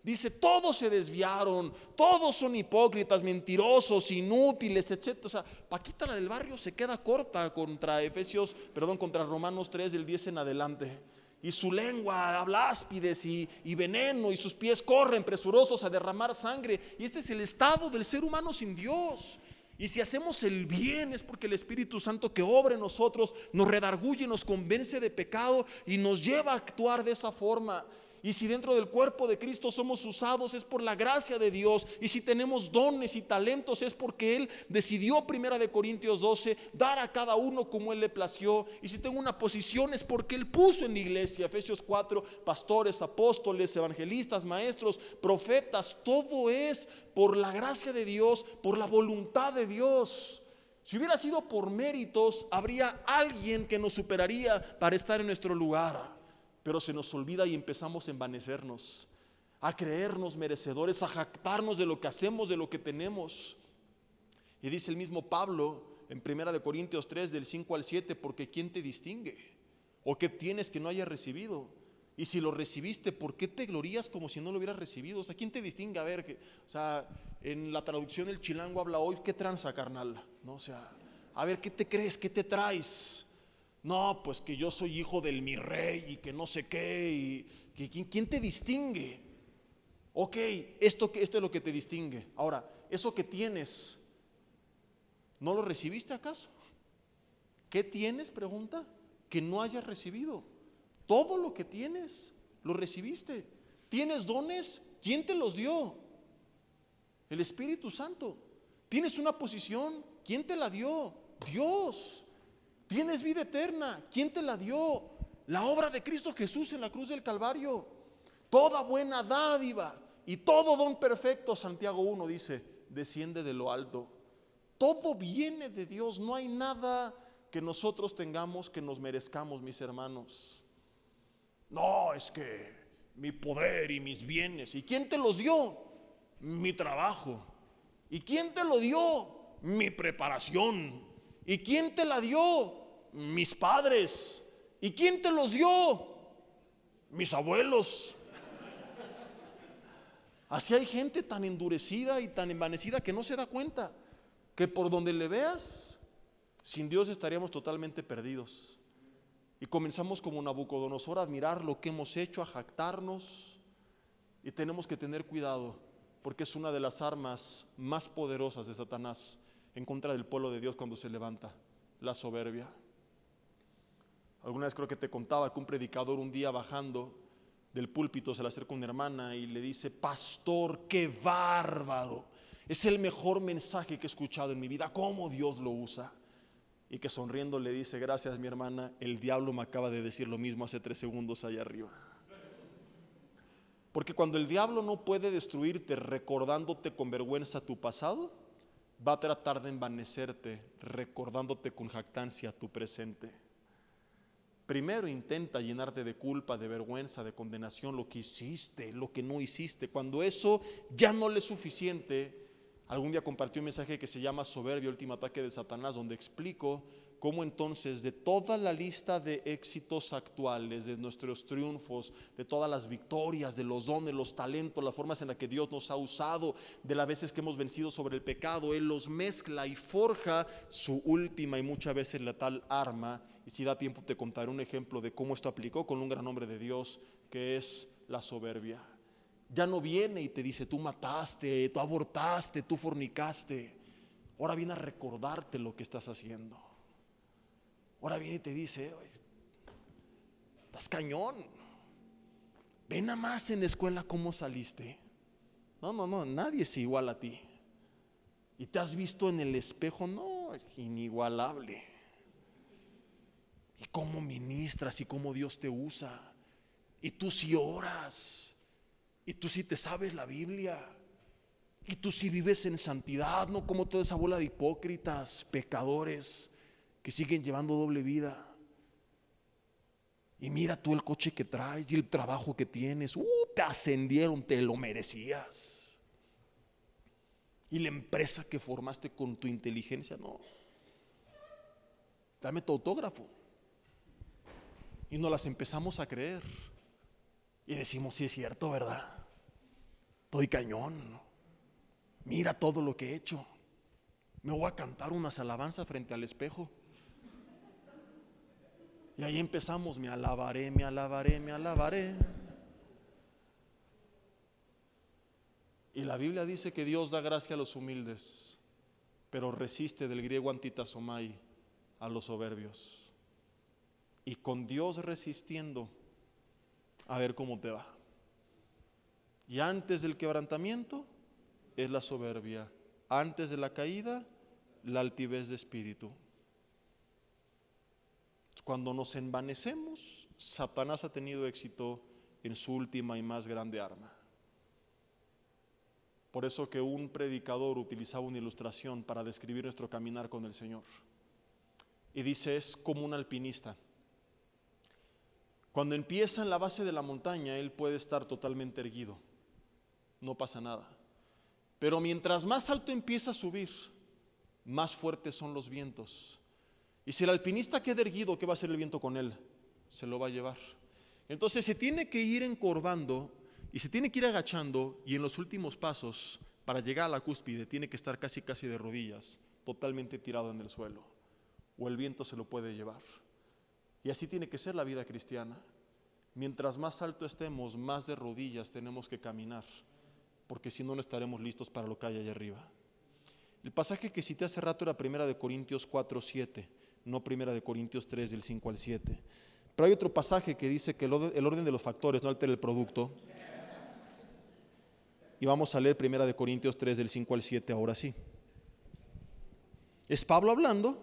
Dice, todos se desviaron, todos son hipócritas, mentirosos, inútiles, etc. O sea, Paquita la del barrio se queda corta contra Efesios, perdón, contra Romanos 3 del 10 en adelante. Y su lengua habla áspides y, veneno y sus pies corren presurosos a derramar sangre. Y este es el estado del ser humano sin Dios. Y si hacemos el bien es porque el Espíritu Santo que obra en nosotros nos redarguye, nos convence de pecado y nos lleva a actuar de esa forma. Y si dentro del cuerpo de Cristo somos usados es por la gracia de Dios. Y si tenemos dones y talentos es porque Él decidió, primera de Corintios 12, dar a cada uno como Él le plació. Y si tengo una posición es porque Él puso en la iglesia, Efesios 4, pastores, apóstoles, evangelistas, maestros, profetas. Todo es por la gracia de Dios, por la voluntad de Dios. Si hubiera sido por méritos, habría alguien que nos superaría para estar en nuestro lugar pero se nos olvida y empezamos a envanecernos, a creernos merecedores, a jactarnos de lo que hacemos, de lo que tenemos. Y dice el mismo Pablo en primera de Corintios 3, del 5 al 7, porque ¿quién te distingue? ¿O qué tienes que no haya recibido? Y si lo recibiste, ¿por qué te glorías como si no lo hubieras recibido? O sea, ¿quién te distingue? A ver, que, o sea, en la traducción el chilango habla hoy, ¿qué tranza, carnal? No, o sea, a ver, ¿qué te crees? ¿Qué te traes? No, pues que yo soy hijo del mi rey y que no sé qué, y que, ¿quién, te distingue? Ok, esto, esto es lo que te distingue. Ahora, eso que tienes, ¿no lo recibiste acaso? ¿Qué tienes? Pregunta, que no hayas recibido. Todo lo que tienes, lo recibiste. ¿Tienes dones? ¿Quién te los dio? El Espíritu Santo. ¿Tienes una posición? ¿Quién te la dio? Dios es vida eterna. ¿Quién te la dio? La obra de Cristo Jesús en la cruz del Calvario. Toda buena dádiva y todo don perfecto, Santiago 1 dice, desciende de lo alto. Todo viene de Dios. No hay nada que nosotros tengamos que nos merezcamos, mis hermanos. No, es que mi poder y mis bienes. ¿Y quién te los dio? Mi trabajo. ¿Y quién te lo dio? Mi preparación. ¿Y quién te la dio? mis padres. ¿Y quién te los dio? Mis abuelos. Así hay gente tan endurecida y tan envanecida que no se da cuenta que por donde le veas, sin Dios estaríamos totalmente perdidos. Y comenzamos como Nabucodonosor a admirar lo que hemos hecho, a jactarnos. Y tenemos que tener cuidado, porque es una de las armas más poderosas de Satanás en contra del pueblo de Dios cuando se levanta, la soberbia. Alguna vez creo que te contaba que un predicador un día bajando del púlpito se le acerca una hermana y le dice, pastor, qué bárbaro. Es el mejor mensaje que he escuchado en mi vida, cómo Dios lo usa. Y que sonriendo le dice, gracias mi hermana, el diablo me acaba de decir lo mismo hace tres segundos allá arriba. Porque cuando el diablo no puede destruirte recordándote con vergüenza tu pasado, va a tratar de envanecerte recordándote con jactancia tu presente. Primero intenta llenarte de culpa, de vergüenza, de condenación, lo que hiciste, lo que no hiciste. Cuando eso ya no le es suficiente, algún día compartió un mensaje que se llama Soberbio, último ataque de Satanás, donde explico cómo entonces de toda la lista de éxitos actuales, de nuestros triunfos, de todas las victorias, de los dones, los talentos, las formas en las que Dios nos ha usado, de las veces que hemos vencido sobre el pecado, Él los mezcla y forja su última y muchas veces la tal arma. Y si da tiempo te contaré un ejemplo de cómo esto aplicó con un gran hombre de Dios, que es la soberbia. Ya no viene y te dice, tú mataste, tú abortaste, tú fornicaste. Ahora viene a recordarte lo que estás haciendo. Ahora viene y te dice, estás cañón. ¡Ven nada más en la escuela cómo saliste. No, no, no, nadie es igual a ti. Y te has visto en el espejo, no, es inigualable. Y cómo ministras y cómo Dios te usa. Y tú si oras. Y tú si te sabes la Biblia. Y tú si vives en santidad, no como toda esa bola de hipócritas, pecadores que siguen llevando doble vida. Y mira tú el coche que traes y el trabajo que tienes. Uh, te ascendieron, te lo merecías. Y la empresa que formaste con tu inteligencia, no. Dame tu autógrafo. Y nos las empezamos a creer. Y decimos, sí es cierto, ¿verdad? Estoy cañón. Mira todo lo que he hecho. Me voy a cantar unas alabanzas frente al espejo. Y ahí empezamos, me alabaré, me alabaré, me alabaré. Y la Biblia dice que Dios da gracia a los humildes, pero resiste del griego antitasomai a los soberbios. Y con Dios resistiendo, a ver cómo te va. Y antes del quebrantamiento es la soberbia, antes de la caída la altivez de espíritu. Cuando nos envanecemos, Satanás ha tenido éxito en su última y más grande arma. Por eso que un predicador utilizaba una ilustración para describir nuestro caminar con el Señor. Y dice, es como un alpinista. Cuando empieza en la base de la montaña, él puede estar totalmente erguido. No pasa nada. Pero mientras más alto empieza a subir, más fuertes son los vientos y si el alpinista queda erguido, ¿qué va a hacer el viento con él? Se lo va a llevar. Entonces se tiene que ir encorvando y se tiene que ir agachando y en los últimos pasos, para llegar a la cúspide, tiene que estar casi casi de rodillas, totalmente tirado en el suelo. O el viento se lo puede llevar. Y así tiene que ser la vida cristiana. Mientras más alto estemos, más de rodillas tenemos que caminar, porque si no, no estaremos listos para lo que hay allá arriba. El pasaje que cité hace rato era 1 de Corintios 4, 7 no primera de Corintios 3 del 5 al 7. Pero hay otro pasaje que dice que el orden, de los factores no altera el producto. Y vamos a leer primera de Corintios 3 del 5 al 7 ahora sí. Es Pablo hablando,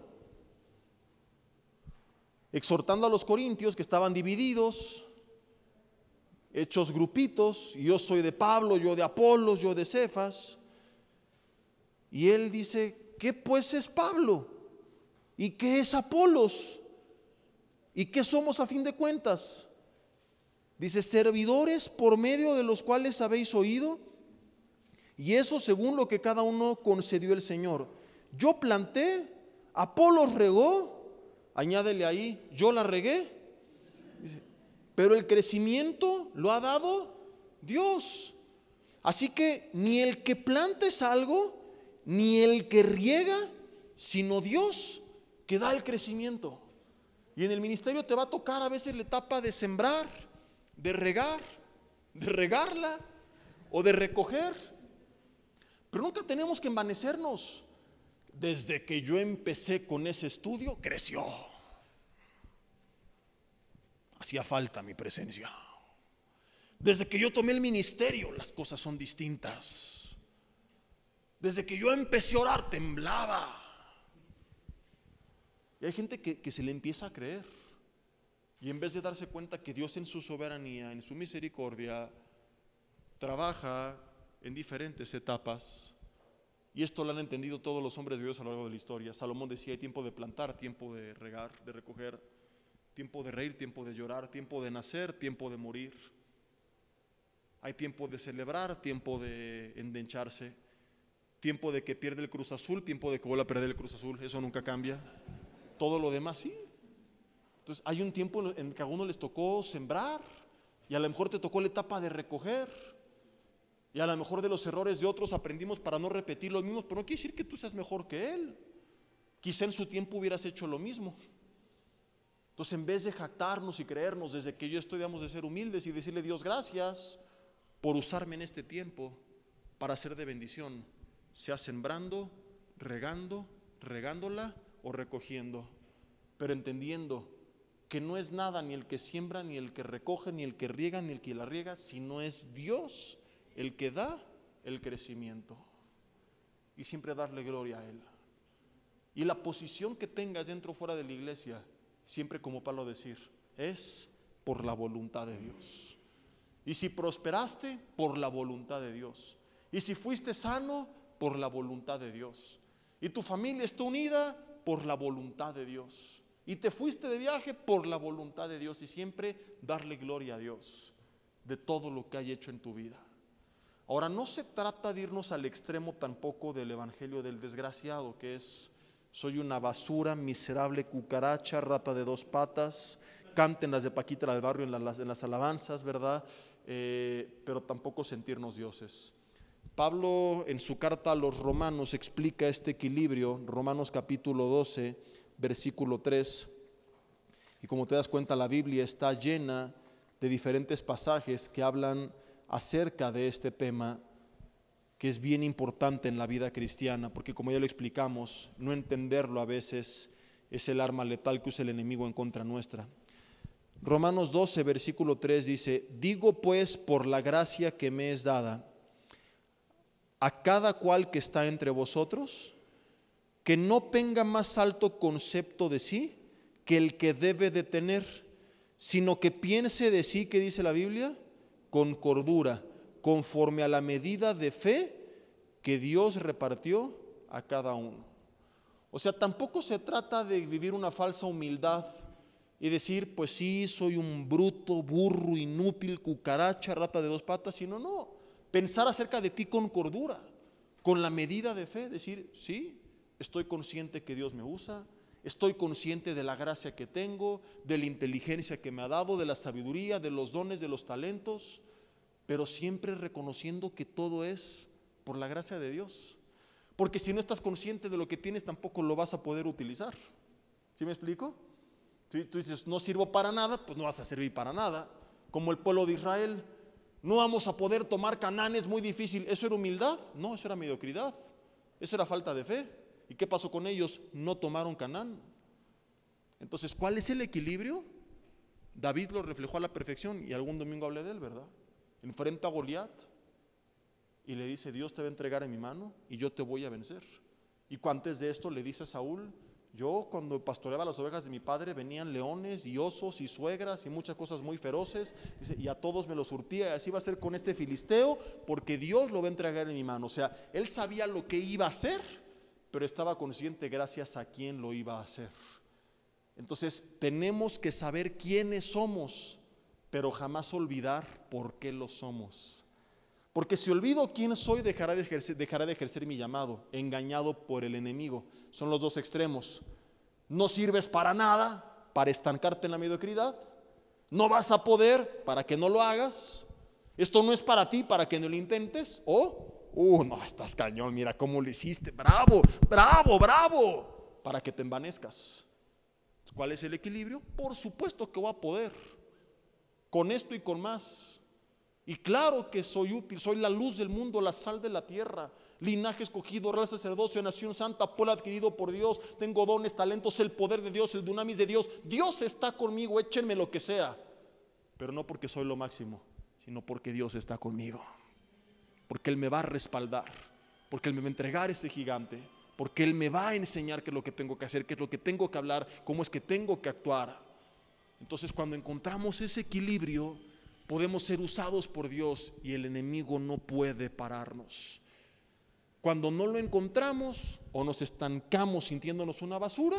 exhortando a los corintios que estaban divididos, hechos grupitos, yo soy de Pablo, yo de Apolos, yo de Cefas. Y él dice, ¿qué pues es Pablo? ¿Y qué es Apolos? ¿Y qué somos a fin de cuentas? Dice, servidores por medio de los cuales habéis oído, y eso según lo que cada uno concedió el Señor. Yo planté, Apolos regó, añádele ahí, yo la regué, pero el crecimiento lo ha dado Dios. Así que ni el que planta es algo, ni el que riega, sino Dios que da el crecimiento. Y en el ministerio te va a tocar a veces la etapa de sembrar, de regar, de regarla o de recoger. Pero nunca tenemos que envanecernos. Desde que yo empecé con ese estudio, creció. Hacía falta mi presencia. Desde que yo tomé el ministerio, las cosas son distintas. Desde que yo empecé a orar, temblaba. Y hay gente que, se le empieza a creer. Y en vez de darse cuenta que Dios en su soberanía, en su misericordia, trabaja en diferentes etapas, y esto lo han entendido todos los hombres de Dios a lo largo de la historia. Salomón decía, hay tiempo de plantar, tiempo de regar, de recoger, tiempo de reír, tiempo de llorar, tiempo de nacer, tiempo de morir. Hay tiempo de celebrar, tiempo de endencharse, tiempo de que pierde el Cruz Azul, tiempo de que vuelva a perder el Cruz Azul. Eso nunca cambia todo lo demás sí. Entonces hay un tiempo en que a uno les tocó sembrar y a lo mejor te tocó la etapa de recoger. Y a lo mejor de los errores de otros aprendimos para no repetir los mismos, pero no quiere decir que tú seas mejor que él. Quizá en su tiempo hubieras hecho lo mismo. Entonces, en vez de jactarnos y creernos desde que yo estoy, de ser humildes y decirle Dios gracias por usarme en este tiempo para ser de bendición, sea sembrando, regando, regándola o recogiendo, pero entendiendo que no es nada ni el que siembra, ni el que recoge, ni el que riega, ni el que la riega, sino es Dios el que da el crecimiento. Y siempre darle gloria a Él. Y la posición que tengas dentro o fuera de la iglesia, siempre como lo decir, es por la voluntad de Dios. Y si prosperaste, por la voluntad de Dios. Y si fuiste sano, por la voluntad de Dios. Y tu familia está unida, por la voluntad de Dios. Y te fuiste de viaje por la voluntad de Dios y siempre darle gloria a Dios de todo lo que hay hecho en tu vida. Ahora, no se trata de irnos al extremo tampoco del Evangelio del desgraciado, que es, soy una basura, miserable cucaracha, rata de dos patas, canten las de Paquita del barrio en las, en las alabanzas, ¿verdad? Eh, pero tampoco sentirnos dioses. Pablo en su carta a los romanos explica este equilibrio, Romanos capítulo 12, versículo 3. Y como te das cuenta, la Biblia está llena de diferentes pasajes que hablan acerca de este tema que es bien importante en la vida cristiana, porque como ya lo explicamos, no entenderlo a veces es el arma letal que usa el enemigo en contra nuestra. Romanos 12, versículo 3 dice, digo pues por la gracia que me es dada a cada cual que está entre vosotros, que no tenga más alto concepto de sí que el que debe de tener, sino que piense de sí, que dice la Biblia, con cordura, conforme a la medida de fe que Dios repartió a cada uno. O sea, tampoco se trata de vivir una falsa humildad y decir, pues sí, soy un bruto, burro, inútil, cucaracha, rata de dos patas, sino no pensar acerca de ti con cordura, con la medida de fe, decir, sí, estoy consciente que Dios me usa, estoy consciente de la gracia que tengo, de la inteligencia que me ha dado, de la sabiduría, de los dones, de los talentos, pero siempre reconociendo que todo es por la gracia de Dios. Porque si no estás consciente de lo que tienes, tampoco lo vas a poder utilizar. ¿Sí me explico? Si tú dices, no sirvo para nada, pues no vas a servir para nada. Como el pueblo de Israel, no vamos a poder tomar Canaán, es muy difícil. ¿Eso era humildad? No, eso era mediocridad. Eso era falta de fe. ¿Y qué pasó con ellos? No tomaron Canaán. Entonces, ¿cuál es el equilibrio? David lo reflejó a la perfección y algún domingo hablé de él, ¿verdad? Enfrenta a Goliat y le dice, Dios te va a entregar en mi mano y yo te voy a vencer. Y antes de esto le dice a Saúl, yo cuando pastoreaba las ovejas de mi padre venían leones y osos y suegras y muchas cosas muy feroces, y a todos me los surtía, y así va a ser con este filisteo, porque Dios lo va a entregar en mi mano. O sea, él sabía lo que iba a hacer, pero estaba consciente gracias a quién lo iba a hacer. Entonces, tenemos que saber quiénes somos, pero jamás olvidar por qué lo somos. Porque si olvido quién soy, dejará de, ejercer, de ejercer mi llamado, engañado por el enemigo. Son los dos extremos. No sirves para nada, para estancarte en la mediocridad. No vas a poder para que no lo hagas. Esto no es para ti, para que no lo intentes. O, uh, no, estás cañón, mira cómo lo hiciste. Bravo, bravo, bravo. Para que te envanezcas. ¿Cuál es el equilibrio? Por supuesto que voy a poder. Con esto y con más. Y claro que soy útil, soy la luz del mundo, la sal de la tierra, linaje escogido, real sacerdocio, nación santa, pueblo adquirido por Dios, tengo dones, talentos, el poder de Dios, el dunamis de Dios. Dios está conmigo, échenme lo que sea, pero no porque soy lo máximo, sino porque Dios está conmigo, porque Él me va a respaldar, porque Él me va a entregar ese gigante, porque Él me va a enseñar qué es lo que tengo que hacer, qué es lo que tengo que hablar, cómo es que tengo que actuar. Entonces cuando encontramos ese equilibrio, podemos ser usados por Dios y el enemigo no puede pararnos. Cuando no lo encontramos o nos estancamos sintiéndonos una basura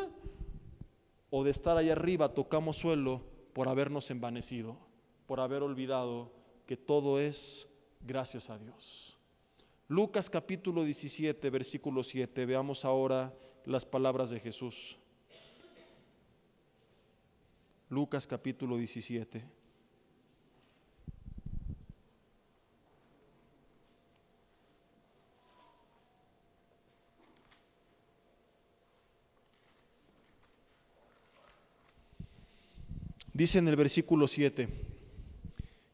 o de estar allá arriba tocamos suelo por habernos envanecido, por haber olvidado que todo es gracias a Dios. Lucas capítulo 17, versículo 7. Veamos ahora las palabras de Jesús. Lucas capítulo 17. Dice en el versículo 7,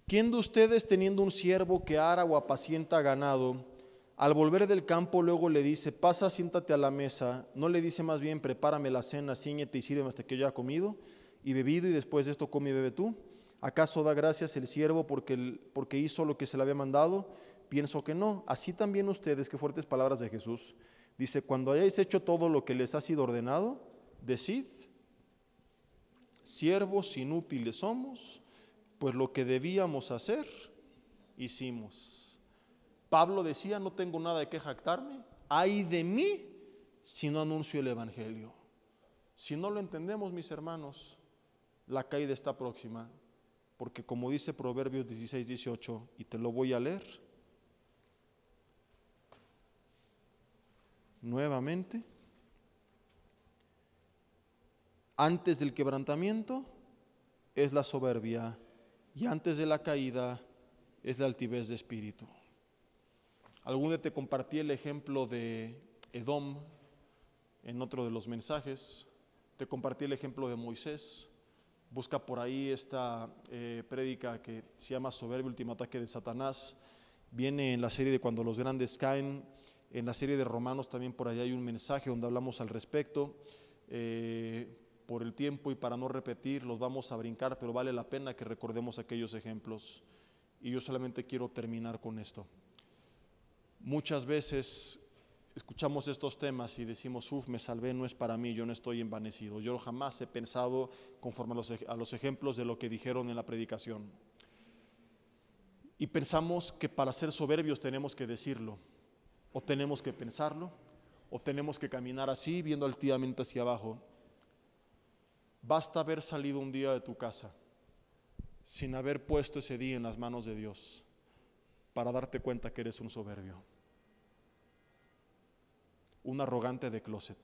¿quién de ustedes teniendo un siervo que ara o apacienta ganado, al volver del campo luego le dice, pasa, siéntate a la mesa, no le dice más bien, prepárame la cena, ciñete y sirve hasta que yo haya comido y bebido y después de esto come y bebe tú? ¿Acaso da gracias el siervo porque, porque hizo lo que se le había mandado? Pienso que no. Así también ustedes, que fuertes palabras de Jesús. Dice, cuando hayáis hecho todo lo que les ha sido ordenado, decid siervos inútiles somos, pues lo que debíamos hacer, hicimos. Pablo decía, no tengo nada de qué jactarme, ay de mí si no anuncio el Evangelio. Si no lo entendemos, mis hermanos, la caída está próxima, porque como dice Proverbios 16, 18, y te lo voy a leer nuevamente, antes del quebrantamiento es la soberbia y antes de la caída es la altivez de espíritu. Algún de te compartí el ejemplo de Edom en otro de los mensajes. Te compartí el ejemplo de Moisés. Busca por ahí esta eh, prédica que se llama Soberbia, último ataque de Satanás. Viene en la serie de Cuando los grandes caen. En la serie de Romanos también por allá hay un mensaje donde hablamos al respecto. Eh, por el tiempo y para no repetir, los vamos a brincar, pero vale la pena que recordemos aquellos ejemplos. Y yo solamente quiero terminar con esto. Muchas veces escuchamos estos temas y decimos, uff, me salvé, no es para mí, yo no estoy envanecido. Yo jamás he pensado conforme a los, a los ejemplos de lo que dijeron en la predicación. Y pensamos que para ser soberbios tenemos que decirlo, o tenemos que pensarlo, o tenemos que caminar así, viendo altivamente hacia abajo. Basta haber salido un día de tu casa sin haber puesto ese día en las manos de Dios para darte cuenta que eres un soberbio, un arrogante de closet.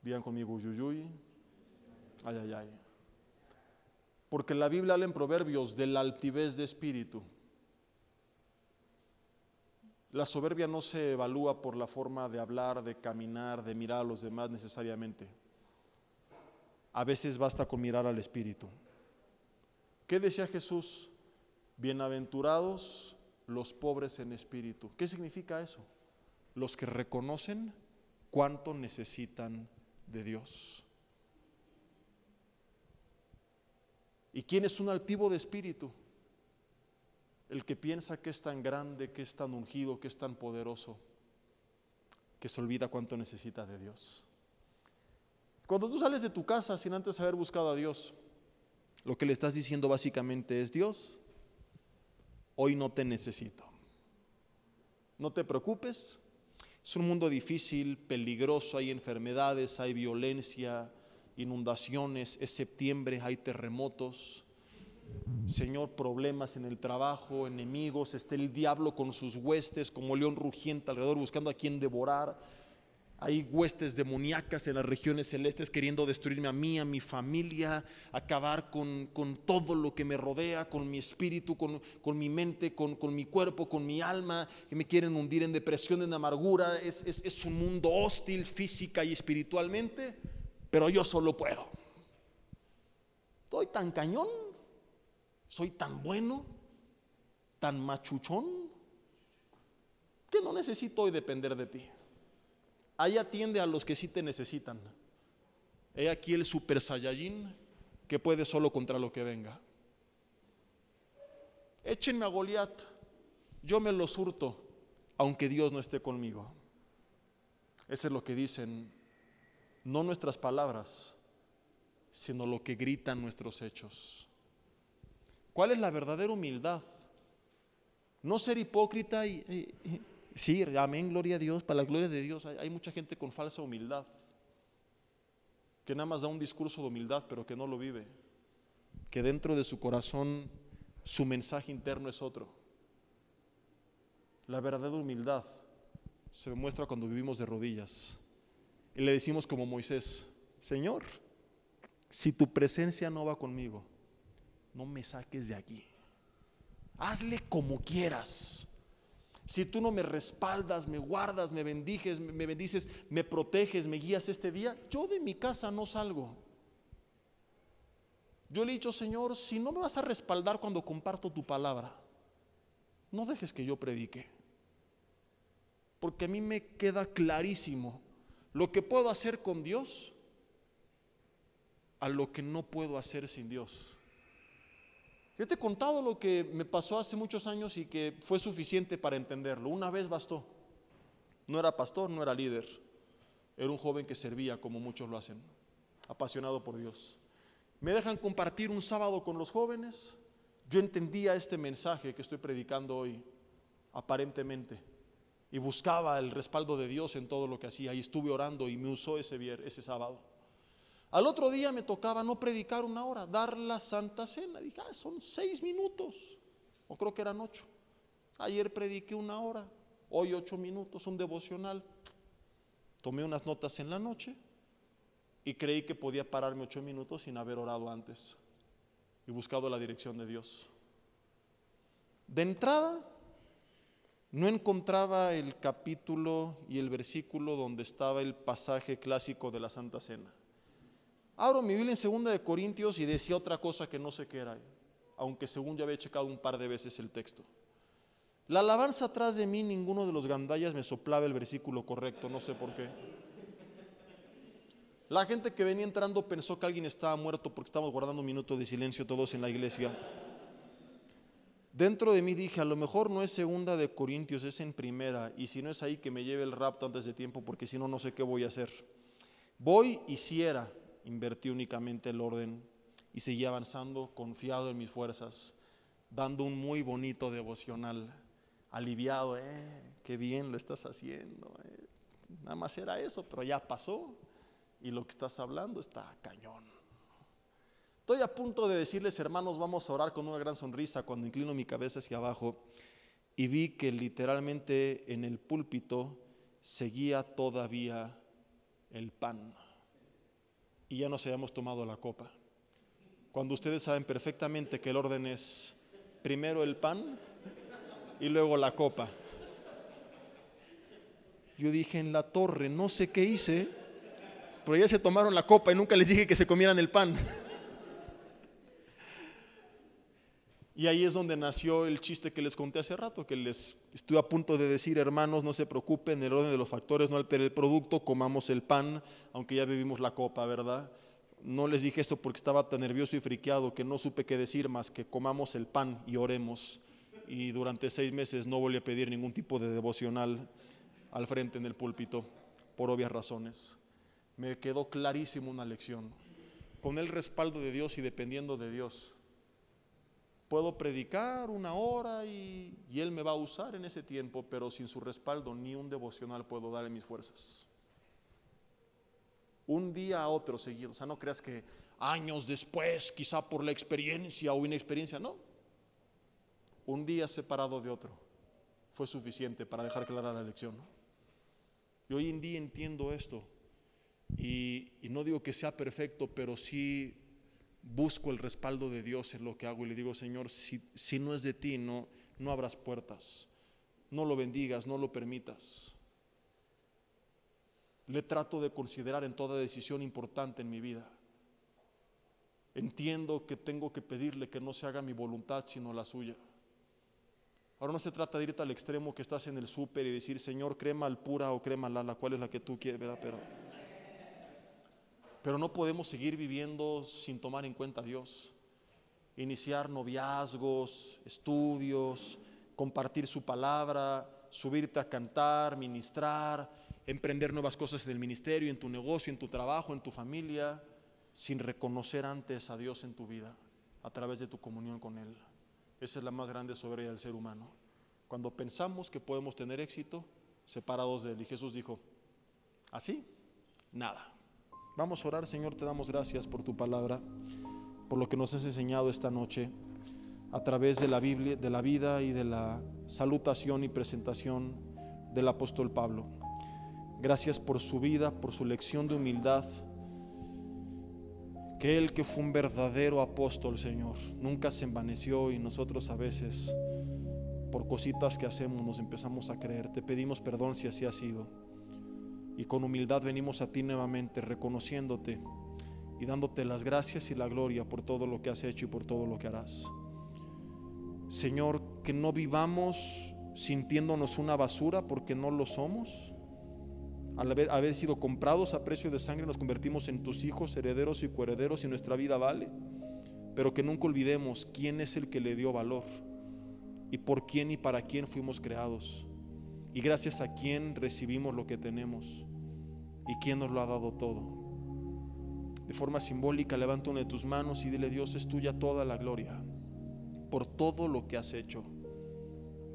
Digan conmigo, yuyuy, ay, ay, ay. Porque la Biblia habla en Proverbios de la altivez de espíritu. La soberbia no se evalúa por la forma de hablar, de caminar, de mirar a los demás necesariamente. A veces basta con mirar al Espíritu. ¿Qué decía Jesús? Bienaventurados los pobres en espíritu. ¿Qué significa eso? Los que reconocen cuánto necesitan de Dios. ¿Y quién es un altivo de espíritu? el que piensa que es tan grande, que es tan ungido, que es tan poderoso, que se olvida cuánto necesita de Dios. Cuando tú sales de tu casa sin antes haber buscado a Dios, lo que le estás diciendo básicamente es, Dios, hoy no te necesito. No te preocupes, es un mundo difícil, peligroso, hay enfermedades, hay violencia, inundaciones, es septiembre, hay terremotos, Señor, problemas en el trabajo, enemigos, esté el diablo con sus huestes como león rugiente alrededor buscando a quien devorar. Hay huestes demoníacas en las regiones celestes queriendo destruirme a mí, a mi familia, acabar con, todo lo que me rodea, con mi espíritu, con, mi mente, con, mi cuerpo, con mi alma, que me quieren hundir en depresión, en amargura. Es, es un mundo hostil física y espiritualmente, pero yo solo puedo. Estoy tan cañón soy tan bueno, tan machuchón, que no necesito hoy depender de ti. Ahí atiende a los que sí te necesitan. He aquí el super saiyajin que puede solo contra lo que venga. Échenme a Goliat, yo me lo surto, aunque Dios no esté conmigo. Eso es lo que dicen, no nuestras palabras, sino lo que gritan nuestros hechos. ¿Cuál es la verdadera humildad? No ser hipócrita y, sí, amén, gloria a Dios, para la gloria de Dios. Hay, hay, mucha gente con falsa humildad, que nada más da un discurso de humildad, pero que no lo vive, que dentro de su corazón su mensaje interno es otro. La verdadera humildad se muestra cuando vivimos de rodillas y le decimos como Moisés, Señor, si tu presencia no va conmigo, no me saques de aquí. Hazle como quieras. Si tú no me respaldas, me guardas, me bendices, me bendices, me proteges, me guías este día, yo de mi casa no salgo. Yo le he dicho, Señor, si no me vas a respaldar cuando comparto tu palabra, no dejes que yo predique. Porque a mí me queda clarísimo lo que puedo hacer con Dios a lo que no puedo hacer sin Dios. Yo te he contado lo que me pasó hace muchos años y que fue suficiente para entenderlo. Una vez bastó. No era pastor, no era líder. Era un joven que servía como muchos lo hacen, apasionado por Dios. Me dejan compartir un sábado con los jóvenes. Yo entendía este mensaje que estoy predicando hoy, aparentemente, y buscaba el respaldo de Dios en todo lo que hacía. Y estuve orando y me usó ese, ese sábado. Al otro día me tocaba no predicar una hora, dar la Santa Cena. Dije, ah, son seis minutos, o creo que eran ocho. Ayer prediqué una hora, hoy ocho minutos, un devocional. Tomé unas notas en la noche y creí que podía pararme ocho minutos sin haber orado antes y buscado la dirección de Dios. De entrada, no encontraba el capítulo y el versículo donde estaba el pasaje clásico de la Santa Cena. Abro mi Biblia en de Corintios y decía otra cosa que no sé qué era, aunque según ya había checado un par de veces el texto. La alabanza atrás de mí, ninguno de los gandallas me soplaba el versículo correcto, no sé por qué. La gente que venía entrando pensó que alguien estaba muerto porque estábamos guardando un minuto de silencio todos en la iglesia. Dentro de mí dije, a lo mejor no es segunda de Corintios, es en primera, y si no es ahí que me lleve el rapto antes de tiempo, porque si no, no sé qué voy a hacer. Voy y si era invertí únicamente el orden y seguí avanzando confiado en mis fuerzas, dando un muy bonito devocional, aliviado, eh, qué bien lo estás haciendo. Eh". Nada más era eso, pero ya pasó y lo que estás hablando está cañón. Estoy a punto de decirles, hermanos, vamos a orar con una gran sonrisa cuando inclino mi cabeza hacia abajo y vi que literalmente en el púlpito seguía todavía el pan y ya nos hayamos tomado la copa. Cuando ustedes saben perfectamente que el orden es primero el pan y luego la copa. Yo dije en la torre, no sé qué hice, pero ya se tomaron la copa y nunca les dije que se comieran el pan. Y ahí es donde nació el chiste que les conté hace rato, que les estuve a punto de decir, hermanos, no se preocupen, el orden de los factores no altera el producto, comamos el pan, aunque ya bebimos la copa, ¿verdad? No les dije esto porque estaba tan nervioso y friqueado que no supe qué decir más que comamos el pan y oremos. Y durante seis meses no volví a pedir ningún tipo de devocional al frente en el púlpito, por obvias razones. Me quedó clarísimo una lección. Con el respaldo de Dios y dependiendo de Dios, Puedo predicar una hora y, Él me va a usar en ese tiempo, pero sin su respaldo ni un devocional puedo darle mis fuerzas. Un día a otro seguido. O sea, no creas que años después, quizá por la experiencia o inexperiencia, no. Un día separado de otro fue suficiente para dejar clara la lección. Y hoy en día entiendo esto. y no digo que sea perfecto, pero sí busco el respaldo de Dios en lo que hago y le digo, Señor, si, si no es de ti, no, no abras puertas, no lo bendigas, no lo permitas. Le trato de considerar en toda decisión importante en mi vida. Entiendo que tengo que pedirle que no se haga mi voluntad, sino la suya. Ahora no se trata de irte al extremo que estás en el súper y decir, Señor, crema al pura o crema la, la cual es la que tú quieres, ¿verdad? Pero pero no podemos seguir viviendo sin tomar en cuenta a Dios. Iniciar noviazgos, estudios, compartir su palabra, subirte a cantar, ministrar, emprender nuevas cosas en el ministerio, en tu negocio, en tu trabajo, en tu familia, sin reconocer antes a Dios en tu vida, a través de tu comunión con Él. Esa es la más grande soberbia del ser humano. Cuando pensamos que podemos tener éxito, separados de Él. Y Jesús dijo, ¿así? Nada. Vamos a orar, Señor, te damos gracias por tu palabra, por lo que nos has enseñado esta noche a través de la Biblia, de la vida y de la salutación y presentación del apóstol Pablo. Gracias por su vida, por su lección de humildad. Que él que fue un verdadero apóstol, Señor, nunca se envaneció y nosotros a veces por cositas que hacemos nos empezamos a creer. Te pedimos perdón si así ha sido. Y con humildad venimos a ti nuevamente, reconociéndote y dándote las gracias y la gloria por todo lo que has hecho y por todo lo que harás. Señor, que no vivamos sintiéndonos una basura porque no lo somos. Al haber, sido comprados a precio de sangre, nos convertimos en tus hijos, herederos y coherederos, y nuestra vida vale. Pero que nunca olvidemos quién es el que le dio valor y por quién y para quién fuimos creados. Y gracias a quién recibimos lo que tenemos y quién nos lo ha dado todo. De forma simbólica, levanta una de tus manos y dile, Dios, es tuya toda la gloria, por todo lo que has hecho,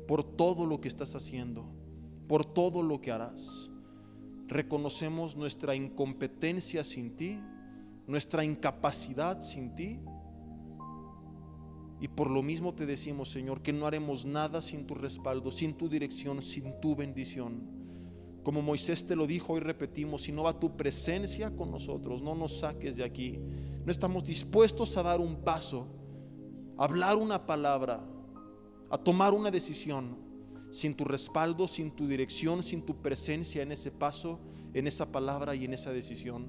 por todo lo que estás haciendo, por todo lo que harás. Reconocemos nuestra incompetencia sin ti, nuestra incapacidad sin ti. Y por lo mismo te decimos, Señor, que no haremos nada sin tu respaldo, sin tu dirección, sin tu bendición. Como Moisés te lo dijo, hoy repetimos, si no va tu presencia con nosotros, no nos saques de aquí. No estamos dispuestos a dar un paso, a hablar una palabra, a tomar una decisión sin tu respaldo, sin tu dirección, sin tu presencia en ese paso, en esa palabra y en esa decisión.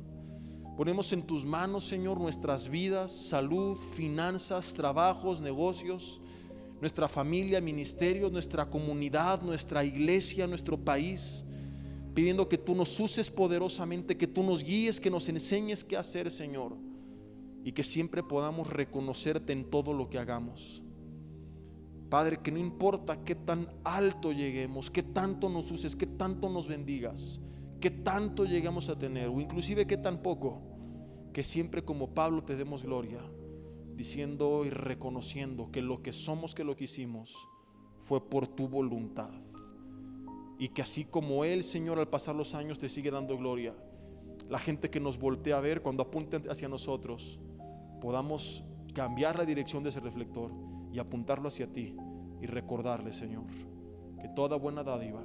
Ponemos en tus manos, Señor, nuestras vidas, salud, finanzas, trabajos, negocios, nuestra familia, ministerios, nuestra comunidad, nuestra iglesia, nuestro país pidiendo que tú nos uses poderosamente, que tú nos guíes, que nos enseñes qué hacer, Señor, y que siempre podamos reconocerte en todo lo que hagamos. Padre, que no importa qué tan alto lleguemos, qué tanto nos uses, qué tanto nos bendigas, qué tanto llegamos a tener, o inclusive qué tan poco, que siempre como Pablo te demos gloria, diciendo y reconociendo que lo que somos, que lo que hicimos, fue por tu voluntad y que así como Él, Señor, al pasar los años te sigue dando gloria, la gente que nos voltea a ver cuando apunte hacia nosotros, podamos cambiar la dirección de ese reflector y apuntarlo hacia ti y recordarle, Señor, que toda buena dádiva,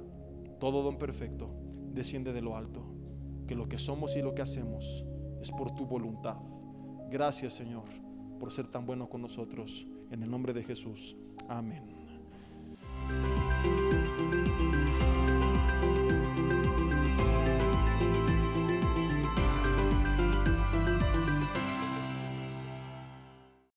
todo don perfecto, desciende de lo alto, que lo que somos y lo que hacemos es por tu voluntad. Gracias, Señor, por ser tan bueno con nosotros. En el nombre de Jesús. Amén.